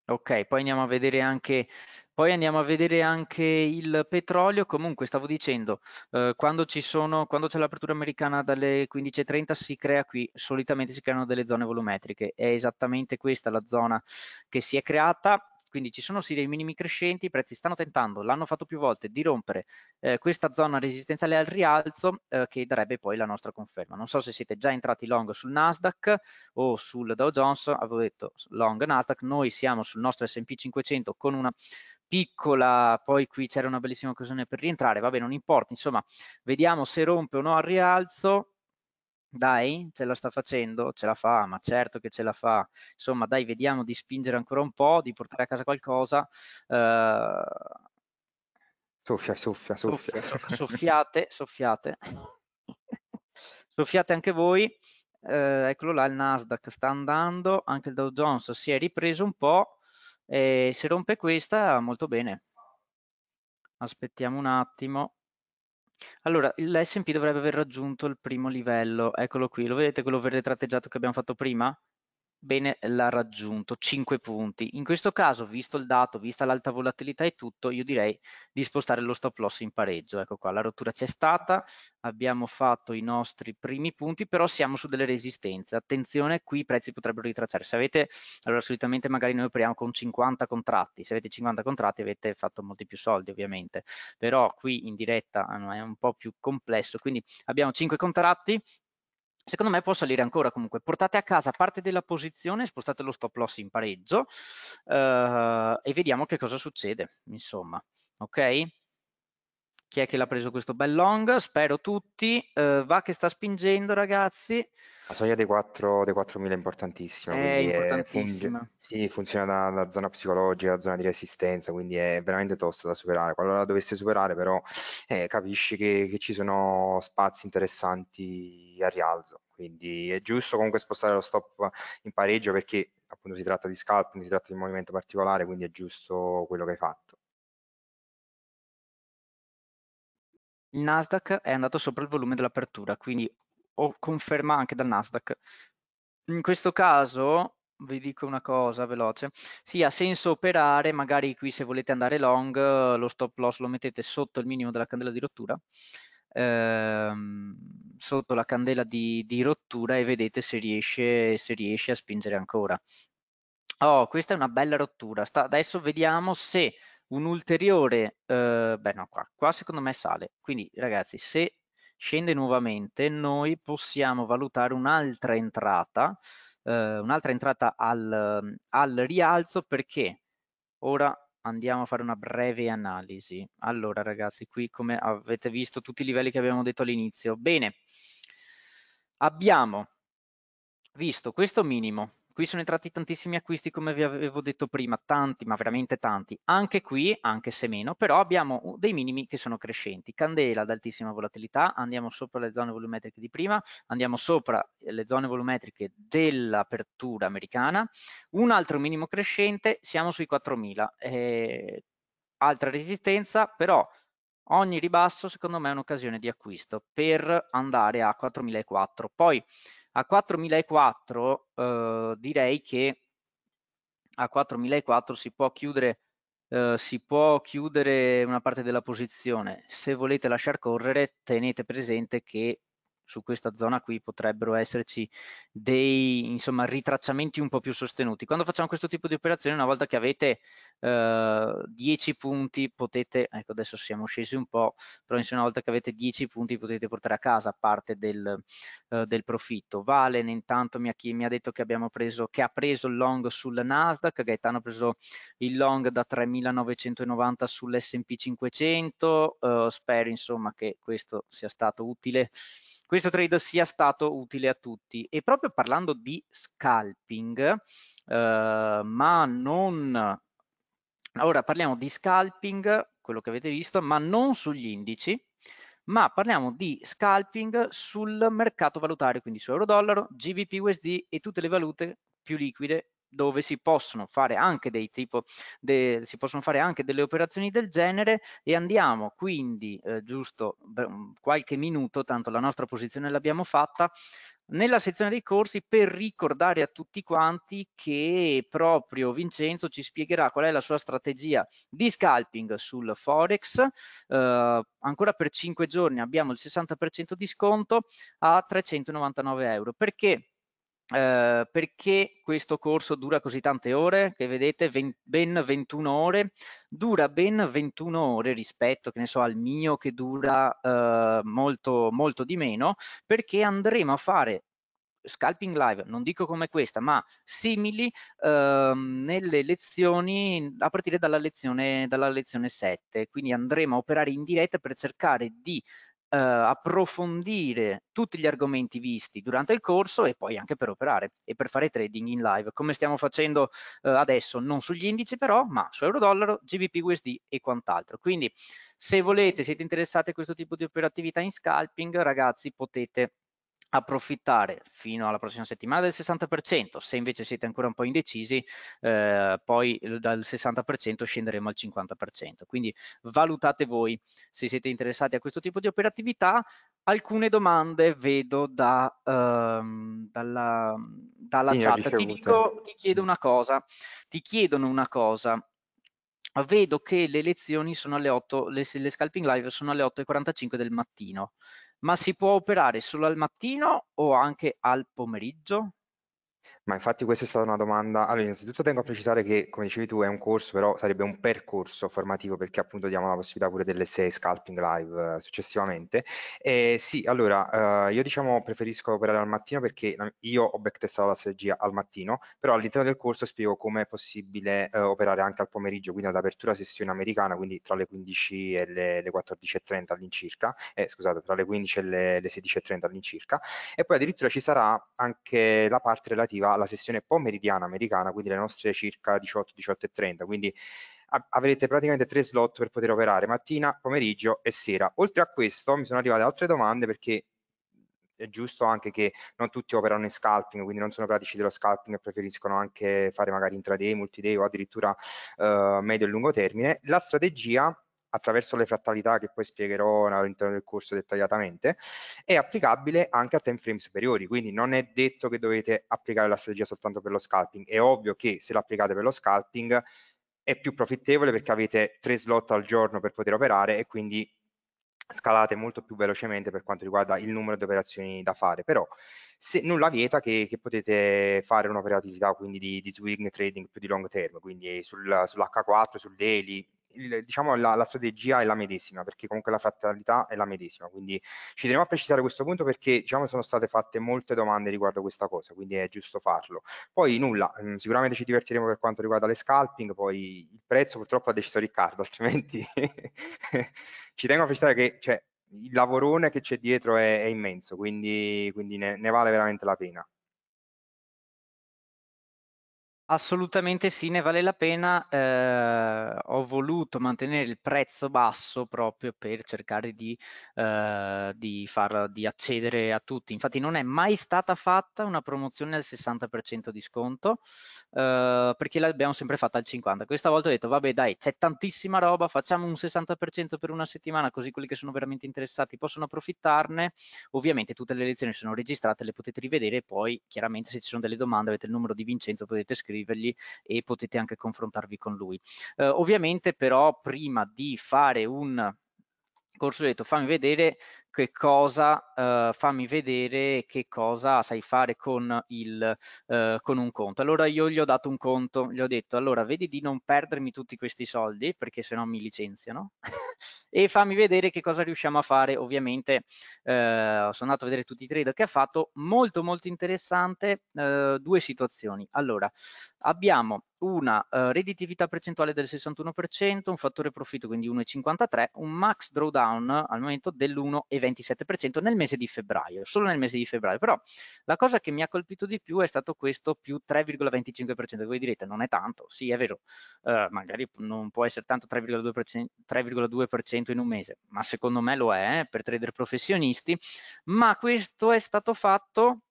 Ok, poi andiamo a vedere anche, a vedere anche il petrolio. Comunque, stavo dicendo, eh, quando, sono, quando c'è l'apertura americana dalle 15.30 si crea qui, solitamente si creano delle zone volumetriche. È esattamente questa la zona che si è creata quindi ci sono sì dei minimi crescenti, i prezzi stanno tentando, l'hanno fatto più volte, di rompere eh, questa zona resistenziale al rialzo eh, che darebbe poi la nostra conferma. Non so se siete già entrati long sul Nasdaq o sul Dow Jones, avevo detto long Nasdaq, noi siamo sul nostro S&P 500 con una piccola, poi qui c'era una bellissima occasione per rientrare, vabbè non importa, insomma vediamo se rompe o no al rialzo, dai, ce la sta facendo, ce la fa, ma certo che ce la fa, insomma dai, vediamo di spingere ancora un po', di portare a casa qualcosa. Eh... Soffia, soffia, soffia. soffia soffiate, soffiate. *laughs* soffiate anche voi. Eh, eccolo là, il Nasdaq sta andando, anche il Dow Jones si è ripreso un po' e se rompe questa molto bene. Aspettiamo un attimo. Allora, il- dovrebbe aver raggiunto il primo livello, eccolo qui, lo vedete quello verde tratteggiato che abbiamo fatto prima? bene eh, l'ha raggiunto, 5 punti. In questo caso, visto il dato, vista l'alta volatilità e tutto, io direi di spostare lo stop loss in pareggio. Ecco qua, la rottura c'è stata, abbiamo fatto i nostri primi punti, però siamo su delle resistenze. Attenzione, qui i prezzi potrebbero ritracciare. Se avete, allora solitamente magari noi operiamo con 50 contratti, se avete 50 contratti avete fatto molti più soldi ovviamente, però qui in diretta eh, è un po' più complesso, quindi abbiamo 5 contratti, Secondo me può salire ancora comunque, portate a casa parte della posizione, spostate lo stop loss in pareggio eh, e vediamo che cosa succede, insomma, ok? Chi è che l'ha preso questo bel long? Spero tutti. Uh, va che sta spingendo, ragazzi. La soglia dei, 4.000 è importantissima. È importantissima. È fun- sì, funziona da, da, zona psicologica, da zona di resistenza, quindi è veramente tosta da superare. Qualora la dovesse superare, però, eh, capisci che, che ci sono spazi interessanti a rialzo. Quindi è giusto comunque spostare lo stop in pareggio perché appunto si tratta di scalping, si tratta di un movimento particolare, quindi è giusto quello che hai fatto. il Nasdaq è andato sopra il volume dell'apertura, quindi ho conferma anche dal Nasdaq. In questo caso vi dico una cosa veloce, sì ha senso operare, magari qui se volete andare long lo stop loss lo mettete sotto il minimo della candela di rottura, ehm, sotto la candela di, di rottura e vedete se riesce, se riesce, a spingere ancora. Oh, questa è una bella rottura, Sta, adesso vediamo se un ulteriore, eh, beh no, qua, qua secondo me sale, quindi ragazzi se scende nuovamente noi possiamo valutare un'altra entrata, eh, un'altra entrata al, al rialzo perché ora andiamo a fare una breve analisi. Allora ragazzi, qui come avete visto tutti i livelli che abbiamo detto all'inizio, bene, abbiamo visto questo minimo Qui sono entrati tantissimi acquisti, come vi avevo detto prima, tanti, ma veramente tanti. Anche qui, anche se meno, però abbiamo dei minimi che sono crescenti. Candela ad altissima volatilità, andiamo sopra le zone volumetriche di prima, andiamo sopra le zone volumetriche dell'apertura americana. Un altro minimo crescente, siamo sui 4.000. Eh, altra resistenza, però ogni ribasso secondo me è un'occasione di acquisto per andare a 4004 poi a 4004 eh, direi che a 4004 si può chiudere Uh, si può chiudere una parte della posizione. Se volete lasciar correre, tenete presente che su questa zona qui potrebbero esserci dei insomma, ritracciamenti un po' più sostenuti. Quando facciamo questo tipo di operazioni, una volta che avete eh, 10 punti, potete, ecco adesso siamo scesi un po', però insomma una volta che avete 10 punti potete portare a casa parte del, eh, del profitto. Valen intanto mi ha, mi ha detto che, preso, che ha preso il long sul Nasdaq, Gaetano ha preso il long da 3.990 sull'S&P 500, eh, spero insomma che questo sia stato utile questo trade sia stato utile a tutti. E proprio parlando di scalping, eh, ma non... Ora parliamo di scalping, quello che avete visto, ma non sugli indici, ma parliamo di scalping sul mercato valutario, quindi su euro-dollaro, GBP-USD e tutte le valute più liquide dove si possono fare anche dei tipo de, si possono fare anche delle operazioni del genere e andiamo quindi eh, giusto beh, qualche minuto tanto la nostra posizione l'abbiamo fatta nella sezione dei corsi per ricordare a tutti quanti che proprio Vincenzo ci spiegherà qual è la sua strategia di scalping sul Forex. Eh, ancora per 5 giorni abbiamo il 60% di sconto a 399 euro. Perché eh, perché questo corso dura così tante ore? Che vedete, ben 21 ore, dura ben 21 ore rispetto, che ne so, al mio che dura uh, molto, molto di meno, perché andremo a fare scalping live, non dico come questa, ma simili eh, nelle lezioni a partire dalla lezione, dalla lezione, 7. Quindi andremo a operare in diretta per cercare di eh, approfondire tutti gli argomenti visti durante il corso e poi anche per operare e per fare trading in live, come stiamo facendo eh, adesso, non sugli indici però, ma su euro-dollaro, GBP-USD e quant'altro. Quindi se volete, siete interessati a questo tipo di operatività in scalping, ragazzi, potete approfittare fino alla prossima settimana del 60%, se invece siete ancora un po' indecisi, eh, poi dal 60% scenderemo al 50%. Quindi valutate voi se siete interessati a questo tipo di operatività. Alcune domande vedo da, ehm, dalla, dalla sì, chat. Ti, dico, ti chiedo una cosa, ti chiedono una cosa vedo che le lezioni sono alle 8, le, le scalping live sono alle 8.45 del mattino, ma si può operare solo al mattino o anche al pomeriggio? Ma infatti questa è stata una domanda. Allora, innanzitutto tengo a precisare che, come dicevi tu, è un corso, però sarebbe un percorso formativo perché appunto diamo la possibilità pure delle dell'SE Scalping Live eh, successivamente. Eh, sì, allora, eh, io diciamo preferisco operare al mattino perché io ho backtestato la strategia al mattino, però all'interno del corso spiego come è possibile eh, operare anche al pomeriggio, quindi ad apertura sessione americana, quindi tra le 15 e le, le 14.30 all'incirca, eh, scusate, tra le 15 e le, le 16.30 all'incirca, e poi addirittura ci sarà anche la parte relativa la sessione pomeridiana americana, quindi le nostre circa 18, 1830 quindi avrete praticamente tre slot per poter operare, mattina, pomeriggio e sera. Oltre a questo mi sono arrivate altre domande perché è giusto anche che non tutti operano in scalping, quindi non sono pratici dello scalping e preferiscono anche fare magari intraday, multiday o addirittura eh, medio e lungo termine. La strategia attraverso le frattalità che poi spiegherò all'interno del corso dettagliatamente, è applicabile anche a time frame superiori, quindi non è detto che dovete applicare la strategia soltanto per lo scalping, è ovvio che se l'applicate per lo scalping è più profittevole perché avete tre slot al giorno per poter operare e quindi scalate molto più velocemente per quanto riguarda il numero di operazioni da fare, però se, nulla vieta che, che potete fare un'operatività quindi di, di swing trading più di long term, quindi sul, sull'H4, sul daily, il, diciamo la, la, strategia è la medesima, perché comunque la fraternità è la medesima, quindi ci teniamo a precisare questo punto perché diciamo sono state fatte molte domande riguardo questa cosa, quindi è giusto farlo. Poi nulla, mm, sicuramente ci divertiremo per quanto riguarda le scalping, poi il prezzo purtroppo ha deciso Riccardo, *laughs* altrimenti ci tengo a precisare che cioè, il lavorone che c'è dietro è, è immenso, quindi, quindi ne, ne vale veramente la pena. Assolutamente sì, ne vale la pena. Eh, ho voluto mantenere il prezzo basso proprio per cercare di, eh, di, far, di accedere a tutti. Infatti non è mai stata fatta una promozione al 60% di sconto eh, perché l'abbiamo sempre fatta al 50%. Questa volta ho detto vabbè dai c'è tantissima roba, facciamo un 60% per una settimana così quelli che sono veramente interessati possono approfittarne. Ovviamente tutte le lezioni sono registrate, le potete rivedere e poi chiaramente se ci sono delle domande avete il numero di Vincenzo, potete scrivere scrivergli e potete anche confrontarvi con lui. Eh, ovviamente però prima di fare un corso ho detto fammi vedere che cosa eh, fammi vedere che cosa sai fare con, il, eh, con un conto. Allora io gli ho dato un conto, gli ho detto allora vedi di non perdermi tutti questi soldi perché sennò mi licenziano *laughs* e fammi vedere che cosa riusciamo a fare. Ovviamente eh, sono andato a vedere tutti i trade che ha fatto, molto molto interessante eh, due situazioni. Allora abbiamo una uh, redditività percentuale del 61%, un fattore profitto quindi 1,53, un max drawdown al momento dell'1,20 27% nel mese di febbraio, solo nel mese di febbraio. Però la cosa che mi ha colpito di più è stato questo più 3,25%. Voi direte non è tanto, sì è vero, eh, magari non può essere tanto 3,2% 3,2% in un mese, ma secondo me lo è eh, per trader professionisti, ma questo è stato fatto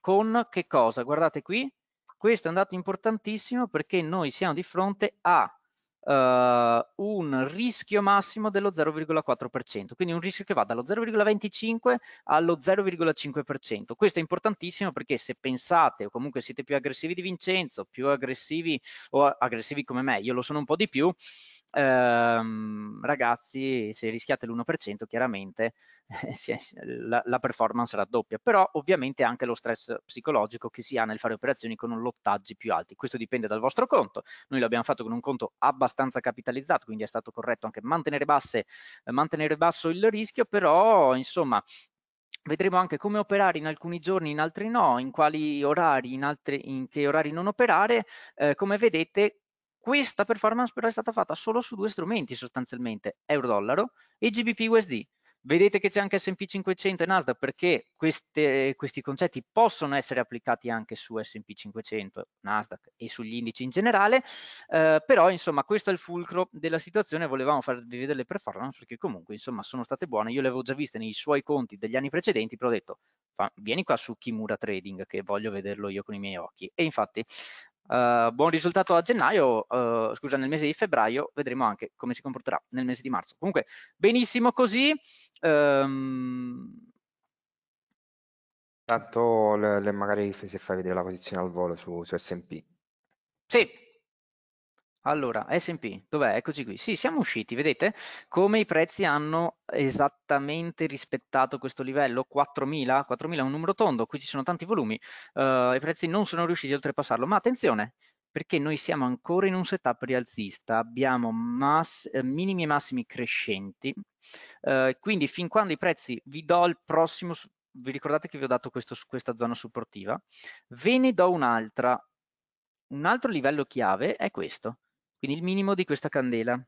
con che cosa? Guardate qui, questo è un dato importantissimo perché noi siamo di fronte a eh, un rischio massimo dello 0,4%, quindi un rischio che va dallo 0,25 allo 0,5%. Questo è importantissimo perché se pensate o comunque siete più aggressivi di Vincenzo, più aggressivi o aggressivi come me, io lo sono un po' di più, ehm, ragazzi, se rischiate l'1%, chiaramente eh, *laughs* la, la, performance raddoppia, però ovviamente anche lo stress psicologico che si ha nel fare operazioni con lottaggi più alti. Questo dipende dal vostro conto. Noi l'abbiamo fatto con un conto abbastanza capitalizzato, quindi è stato corretto anche mantenere, basse, mantenere basso il rischio, però insomma Vedremo anche come operare in alcuni giorni, in altri no, in quali orari, in, altri, in che orari non operare. Eh, come vedete, questa performance però è stata fatta solo su due strumenti sostanzialmente, euro-dollaro e GBP-USD. Vedete che c'è anche S&P 500 e Nasdaq perché queste, questi concetti possono essere applicati anche su S&P 500, Nasdaq e sugli indici in generale, eh, però insomma questo è il fulcro della situazione, volevamo farvi vedere le performance perché comunque insomma sono state buone, io le avevo già viste nei suoi conti degli anni precedenti, però ho detto vieni qua su Kimura Trading che voglio vederlo io con i miei occhi e infatti eh, buon risultato a gennaio, uh, scusa, nel mese di febbraio, vedremo anche come si comporterà nel mese di marzo. Comunque, benissimo così. Um... Tanto le, le magari se fai vedere la posizione al volo su, su SP. Sì, allora, S&P, dov'è? Eccoci qui. Sì, siamo usciti, vedete come i prezzi hanno esattamente rispettato questo livello, 4.000, 4.000 è un numero tondo, qui ci sono tanti volumi, uh, i prezzi non sono riusciti a oltrepassarlo, ma attenzione, perché noi siamo ancora in un setup rialzista, abbiamo eh, minimi e massimi crescenti, uh, quindi fin quando i prezzi, vi do il prossimo, vi ricordate che vi ho dato questo, questa zona supportiva, ve ne do un'altra, un altro livello chiave è questo, quindi il minimo di questa candela.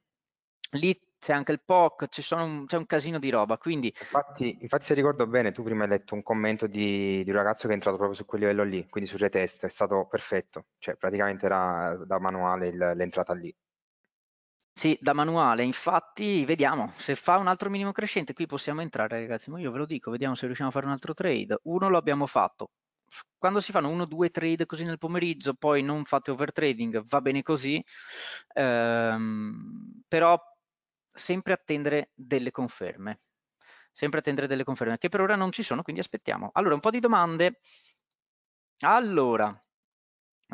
Lì c'è anche il POC, c'è un, un, casino di roba. Quindi... Infatti, infatti, se ricordo bene, tu prima hai letto un commento di, di, un ragazzo che è entrato proprio su quel livello lì, quindi su retest, è stato perfetto, cioè praticamente era da manuale l'entrata lì. Sì, da manuale, infatti vediamo se fa un altro minimo crescente, qui possiamo entrare ragazzi, ma io ve lo dico, vediamo se riusciamo a fare un altro trade. Uno l'abbiamo fatto, quando si fanno uno o due trade così nel pomeriggio, poi non fate overtrading, va bene così, ehm, però sempre attendere delle conferme, sempre attendere delle conferme, che per ora non ci sono, quindi aspettiamo. Allora, un po' di domande. Allora,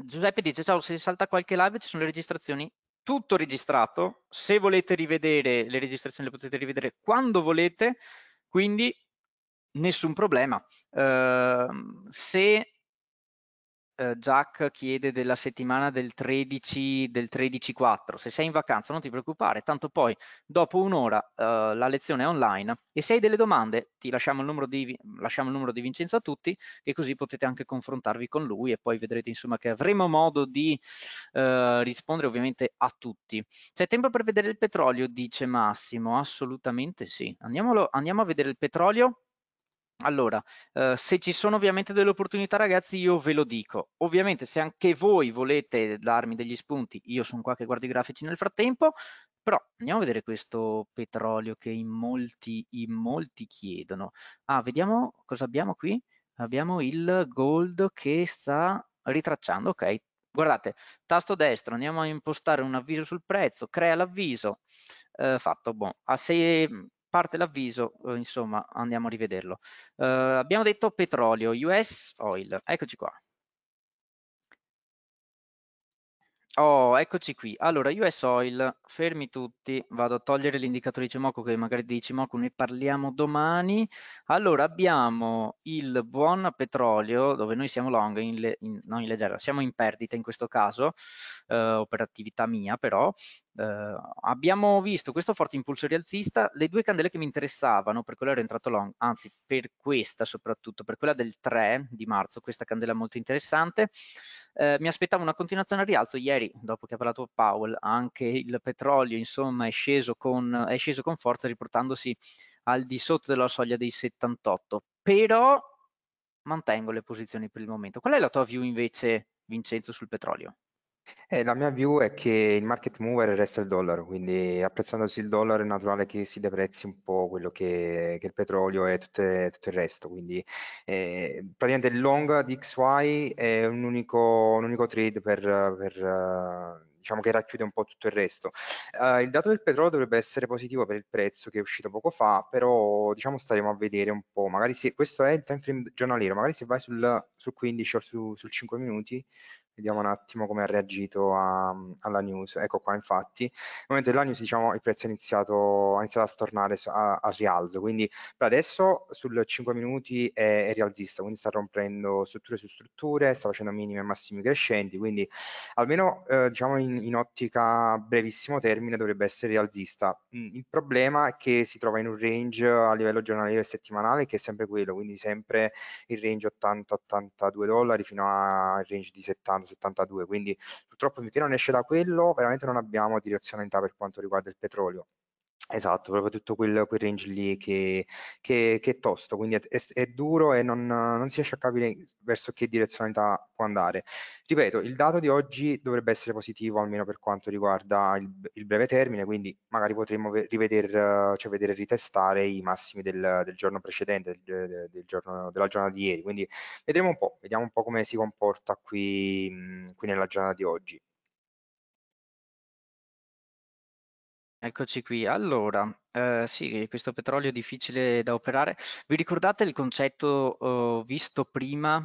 Giuseppe dice, ciao, se salta qualche live ci sono le registrazioni? Tutto registrato, se volete rivedere le registrazioni le potete rivedere quando volete, quindi nessun problema. Uh, se uh, Jack chiede della settimana del 13, del 13-4, se sei in vacanza non ti preoccupare, tanto poi dopo un'ora uh, la lezione è online e se hai delle domande ti lasciamo il, di, lasciamo il, numero di, Vincenzo a tutti e così potete anche confrontarvi con lui e poi vedrete insomma che avremo modo di eh, rispondere ovviamente a tutti. C'è tempo per vedere il petrolio, dice Massimo, assolutamente sì. Andiamolo, andiamo a vedere il petrolio allora, eh, se ci sono ovviamente delle opportunità ragazzi io ve lo dico, ovviamente se anche voi volete darmi degli spunti, io sono qua che guardo i grafici nel frattempo, però andiamo a vedere questo petrolio che in molti, in molti chiedono. Ah, vediamo cosa abbiamo qui, abbiamo il gold che sta ritracciando, ok, guardate, tasto destro, andiamo a impostare un avviso sul prezzo, crea l'avviso, eh, fatto, boh, a ah, 6 parte l'avviso, eh, insomma, andiamo a rivederlo. Uh, abbiamo detto petrolio, US oil, eccoci qua. Oh, eccoci qui. Allora, US Oil, fermi tutti, vado a togliere l'indicatore di Cimoco che magari di Cimoco ne parliamo domani. Allora, abbiamo il buon petrolio, dove noi siamo long, in le, in, non in leggera, siamo in perdita in questo caso, eh, operatività mia però, eh, abbiamo visto questo forte impulso rialzista, le due candele che mi interessavano, per quella ero entrato long, anzi per questa soprattutto, per quella del 3 di marzo, questa candela molto interessante, eh, mi aspettavo una continuazione al rialzo, ieri dopo che ha parlato Powell anche il petrolio insomma è sceso con, è sceso con forza riportandosi al di sotto della soglia dei 78, però mantengo le posizioni per il momento. Qual è la tua view invece Vincenzo sul petrolio? Eh, la mia view è che il market mover resta il dollaro, quindi apprezzandosi il dollaro è naturale che si deprezzi un po' quello che, che il petrolio e tutte- tutto il resto. Quindi eh, praticamente il long di XY è un unico, un unico trade per, per, eh, diciamo che racchiude un po' tutto il resto. Eh, il dato del petrolio dovrebbe essere positivo per il prezzo che è uscito poco fa, però diciamo staremo a vedere un po', magari se questo è il time frame giornaliero, magari se vai sul, sul 15 o su- sul 5 minuti Vediamo un attimo come ha reagito a, alla news. Ecco qua, infatti, nel momento della news, diciamo, il prezzo ha iniziato, iniziato a stornare al rialzo. Quindi per adesso sul 5 minuti è, è, rialzista, quindi sta rompendo strutture su strutture, sta facendo minimi e massimi crescenti. Quindi almeno eh, diciamo in, in, ottica brevissimo termine dovrebbe essere rialzista. Mm, il problema è che si trova in un range a livello giornaliero e settimanale che è sempre quello, quindi sempre il range 80-82 dollari fino al range di 70 72, quindi purtroppo finché non esce da quello veramente non abbiamo direzionalità per quanto riguarda il petrolio. Esatto, proprio tutto quel, quel range lì che, che, che, è tosto, quindi è, è duro e non, non, si riesce a capire verso che direzionalità può andare. Ripeto, il dato di oggi dovrebbe essere positivo almeno per quanto riguarda il, il breve termine, quindi magari potremmo rivedere, cioè vedere ritestare i massimi del, del giorno precedente, del, del giorno, della giornata di ieri, quindi vedremo un po', vediamo un po' come si comporta qui, qui nella giornata di oggi. Eccoci qui. Allora, eh, sì, questo petrolio è difficile da operare. Vi ricordate il concetto oh, visto prima?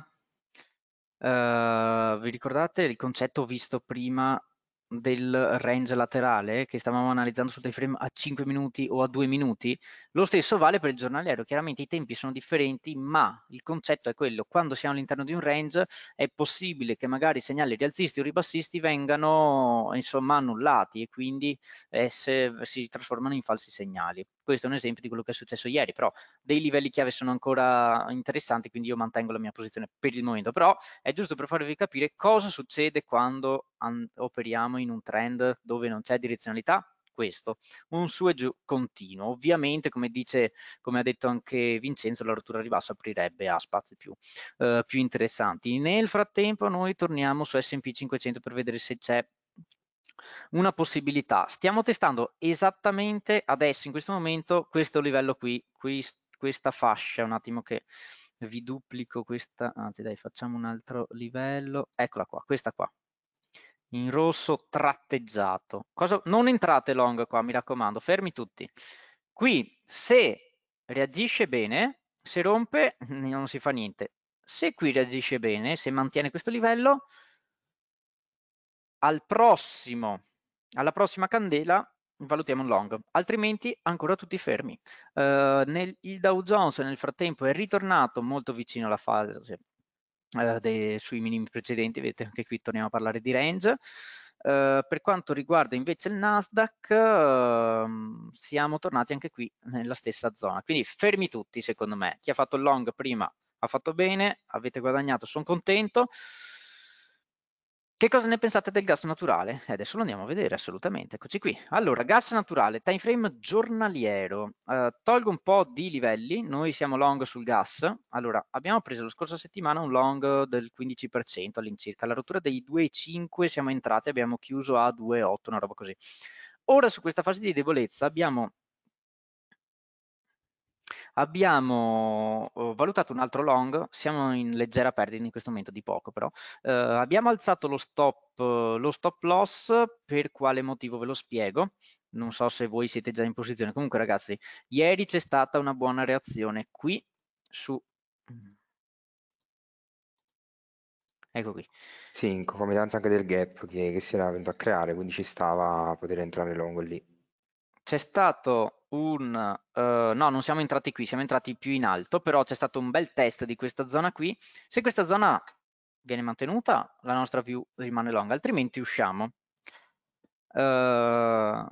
Eh, vi ricordate il concetto visto prima del range laterale che stavamo analizzando sul time frame a 5 minuti o a 2 minuti, lo stesso vale per il giornaliero, chiaramente i tempi sono differenti ma il concetto è quello, quando siamo all'interno di un range è possibile che magari segnali rialzisti o ribassisti vengano insomma annullati e quindi eh, si trasformano in falsi segnali. Questo è un esempio di quello che è successo ieri, però dei livelli chiave sono ancora interessanti, quindi io mantengo la mia posizione per il momento, però è giusto per farvi capire cosa succede quando operiamo in un trend dove non c'è direzionalità, questo, un su e giù continuo. Ovviamente, come dice, come ha detto anche Vincenzo, la rottura a ribasso aprirebbe a spazi più, eh, più interessanti. Nel frattempo noi torniamo su S&P 500 per vedere se c'è una possibilità. Stiamo testando esattamente adesso, in questo momento, questo livello qui, questa fascia, un attimo che vi duplico questa, anzi dai, facciamo un altro livello, eccola qua, questa qua, in rosso tratteggiato. Cosa? Non entrate long qua, mi raccomando, fermi tutti. Qui, se reagisce bene, se rompe non si fa niente. Se qui reagisce bene, se mantiene questo livello, al prossimo, alla prossima candela valutiamo un long, altrimenti ancora tutti fermi. Uh, nel, il Dow Jones nel frattempo è ritornato molto vicino alla fase uh, dei, sui minimi precedenti, vedete anche qui torniamo a parlare di range. Uh, per quanto riguarda invece il Nasdaq, ehm, siamo tornati anche qui nella stessa zona, quindi fermi tutti secondo me, chi ha fatto il long prima ha fatto bene, avete guadagnato, sono contento, che cosa ne pensate del gas naturale? Eh, adesso lo andiamo a vedere assolutamente, eccoci qui. Allora, gas naturale, time frame giornaliero, uh, tolgo un po' di livelli, noi siamo long sul gas, allora abbiamo preso la scorsa settimana un long del 15% all'incirca, La rottura dei 2,5 siamo entrati, abbiamo chiuso a 2,8, una roba così. Ora su questa fase di debolezza abbiamo Abbiamo eh, valutato un altro long, siamo in leggera perdita in questo momento, di poco però. Eh, abbiamo alzato lo stop, lo stop loss, per quale motivo ve lo spiego non so se voi siete già in posizione. Comunque, ragazzi, ieri c'è stata una buona reazione qui su. Ecco qui. Sì, in concomitanza anche del gap che, che si era venuto a creare, quindi ci stava a poter entrare lungo lì c'è stato un... Uh, no, non siamo entrati qui, siamo entrati più in alto, però c'è stato un bel test di questa zona qui. Se questa zona viene mantenuta, la nostra view rimane long, altrimenti usciamo. Uh,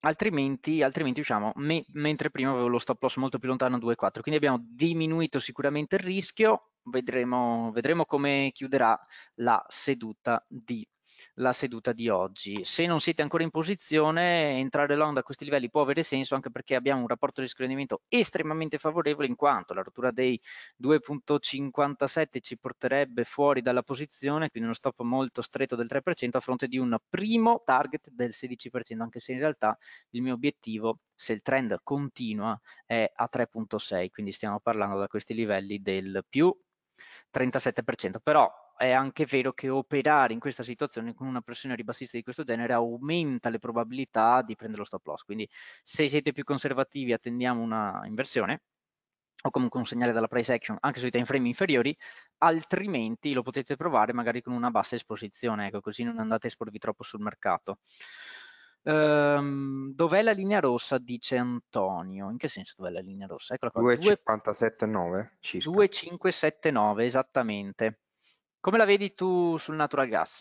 altrimenti, altrimenti, usciamo, Me, mentre prima avevo lo stop loss molto più lontano 2,4, quindi abbiamo diminuito sicuramente il rischio, vedremo, vedremo come chiuderà la seduta di la seduta di oggi. Se non siete ancora in posizione, entrare long da questi livelli può avere senso anche perché abbiamo un rapporto di screenimento estremamente favorevole in quanto la rottura dei 2.57 ci porterebbe fuori dalla posizione, quindi uno stop molto stretto del 3% a fronte di un primo target del 16%, anche se in realtà il mio obiettivo, se il trend continua, è a 3.6, quindi stiamo parlando da questi livelli del più 37%, però è anche vero che operare in questa situazione con una pressione ribassista di questo genere aumenta le probabilità di prendere lo stop loss. Quindi se siete più conservativi attendiamo una inversione o comunque un segnale dalla price action anche sui time frame inferiori, altrimenti lo potete provare magari con una bassa esposizione, ecco, così non andate a esporvi troppo sul mercato. Um, dov'è la linea rossa? Dice Antonio. In che senso dov'è la linea rossa? Eccola qua. 2,57,9. 2,579, esattamente. Come la vedi tu sul natural gas?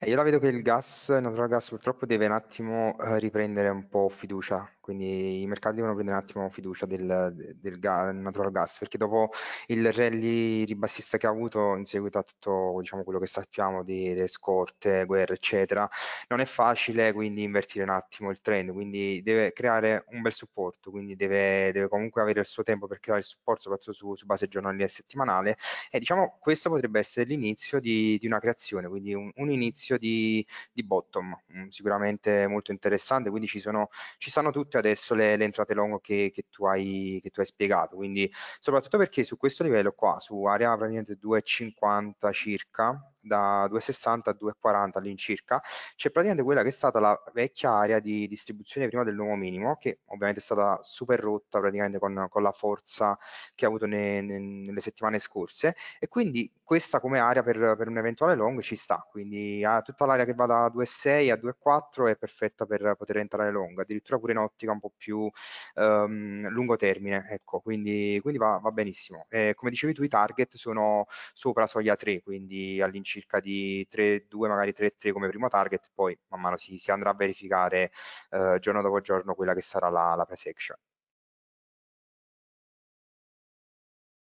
Eh, io la vedo che il gas, il natural gas purtroppo deve un attimo eh, riprendere un po' fiducia quindi i mercati devono prendere un attimo fiducia del, del gas, natural gas, perché dopo il rally ribassista che ha avuto in seguito a tutto diciamo, quello che sappiamo di, delle scorte, guerre, eccetera, non è facile quindi invertire un attimo il trend, quindi deve creare un bel supporto, quindi deve, deve comunque avere il suo tempo per creare il supporto, soprattutto su, su base giornaliera e settimanale, e diciamo questo potrebbe essere l'inizio di, di una creazione, quindi un, un inizio di, di bottom, mm, sicuramente molto interessante, quindi ci, sono, ci stanno tutte soprattutto adesso le, le entrate long che, che, tu hai, che, tu hai, spiegato, quindi soprattutto perché su questo livello qua, su area praticamente 2,50 circa, da 2,60 a 2,40 all'incirca, c'è praticamente quella che è stata la vecchia area di distribuzione prima del nuovo minimo, che ovviamente è stata super rotta praticamente con, con la forza che ha avuto ne, ne, nelle settimane scorse e quindi questa come area per, per un eventuale long ci sta, quindi ha tutta l'area che va da 2,6 a 2,4 è perfetta per poter entrare long, addirittura pure in ottica un po' più ehm, lungo termine, ecco, quindi, quindi va, va benissimo. Eh, come dicevi tu i target sono sopra soglia 3, quindi all'incirca circa di 3-2, magari 3-3 come primo target, poi man mano si, si andrà a verificare eh, giorno dopo giorno quella che sarà la, la price action.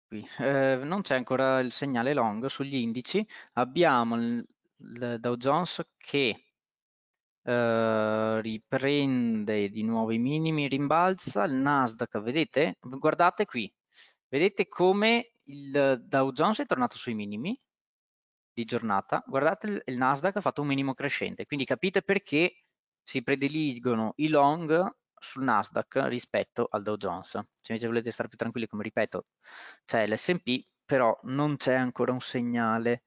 Eh, non c'è ancora il segnale long sugli indici, abbiamo il, il Dow Jones che eh, riprende di nuovo i minimi, rimbalza il Nasdaq, vedete? Guardate qui, vedete come il Dow Jones è tornato sui minimi, di giornata, guardate il, Nasdaq ha fatto un minimo crescente, quindi capite perché si prediligono i long sul Nasdaq rispetto al Dow Jones. Se invece volete stare più tranquilli, come ripeto, c'è l'S&P, però non c'è ancora un segnale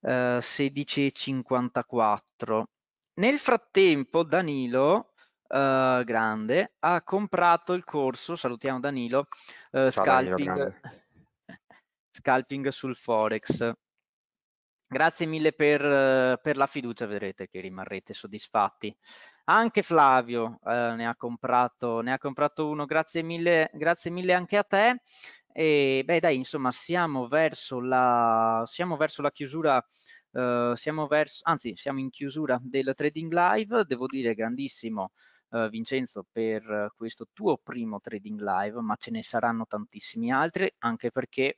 eh, 16,54. Nel frattempo Danilo eh, Grande ha comprato il corso, salutiamo Danilo, eh, Ciao, scalping, Danilo *laughs* scalping sul Forex. Grazie mille per, eh, per, la fiducia, vedrete che rimarrete soddisfatti. Anche Flavio eh, ne, ha comprato, ne, ha comprato, uno, grazie mille, grazie mille anche a te. E, beh dai, insomma, siamo verso la, siamo verso la chiusura, eh, siamo verso, anzi siamo in chiusura del Trading Live, devo dire grandissimo Uh, Vincenzo per questo tuo primo trading live, ma ce ne saranno tantissimi altri, anche perché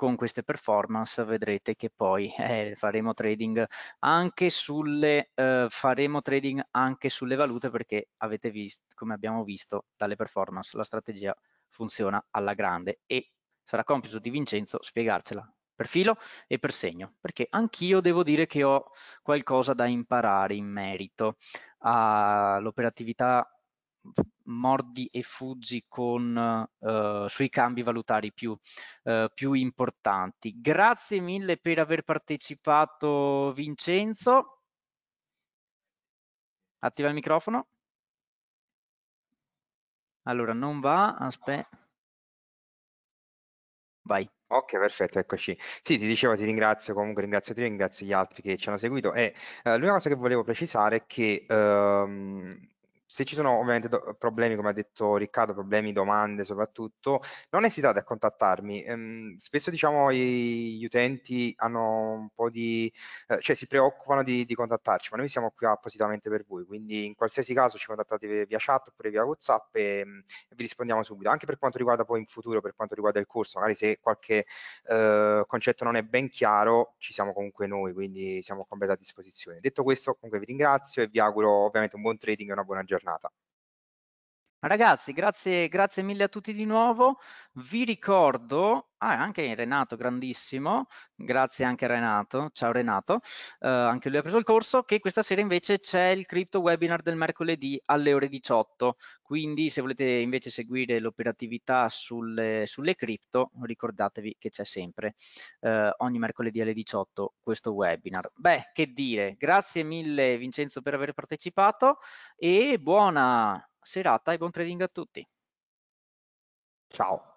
con queste performance vedrete che poi *laughs* eh, faremo, trading anche sulle, eh, faremo trading anche sulle valute perché avete visto come abbiamo visto dalle performance la strategia funziona alla grande e sarà compito di Vincenzo spiegarcela per filo e per segno, perché anch'io devo dire che ho qualcosa da imparare in merito all'operatività mordi e fuggi con, eh, sui cambi valutari più, eh, più, importanti. Grazie mille per aver partecipato Vincenzo. Attiva il microfono. Allora, non va, aspetta. Vai. Ok, perfetto, eccoci. Sì, ti dicevo, ti ringrazio, comunque ringrazio te, ringrazio gli altri che ci hanno seguito. E eh, l'unica cosa che volevo precisare è che... Ehm, se ci sono ovviamente problemi, come ha detto Riccardo, problemi, domande soprattutto, non esitate a contattarmi. Ehm, spesso diciamo i, gli utenti hanno un po' di, eh, cioè si preoccupano di, di, contattarci, ma noi siamo qui appositamente per voi, quindi in qualsiasi caso ci contattate via chat oppure via WhatsApp e, mm, e vi rispondiamo subito, anche per quanto riguarda poi in futuro, per quanto riguarda il corso, magari se qualche eh, concetto non è ben chiaro, ci siamo comunque noi, quindi siamo a completa disposizione. Detto questo, comunque vi ringrazio e vi auguro ovviamente un buon trading e una buona giornata giornata. Ragazzi, grazie, grazie mille a tutti di nuovo. Vi ricordo, ah, anche Renato, grandissimo, grazie anche a Renato, ciao Renato, eh, anche lui ha preso il corso, che questa sera invece c'è il crypto webinar del mercoledì alle ore 18, quindi se volete invece seguire l'operatività sulle, sulle cripto, ricordatevi che c'è sempre eh, ogni mercoledì alle 18 questo webinar. Beh, che dire, grazie mille Vincenzo per aver partecipato e buona serata e buon trading a tutti. Ciao.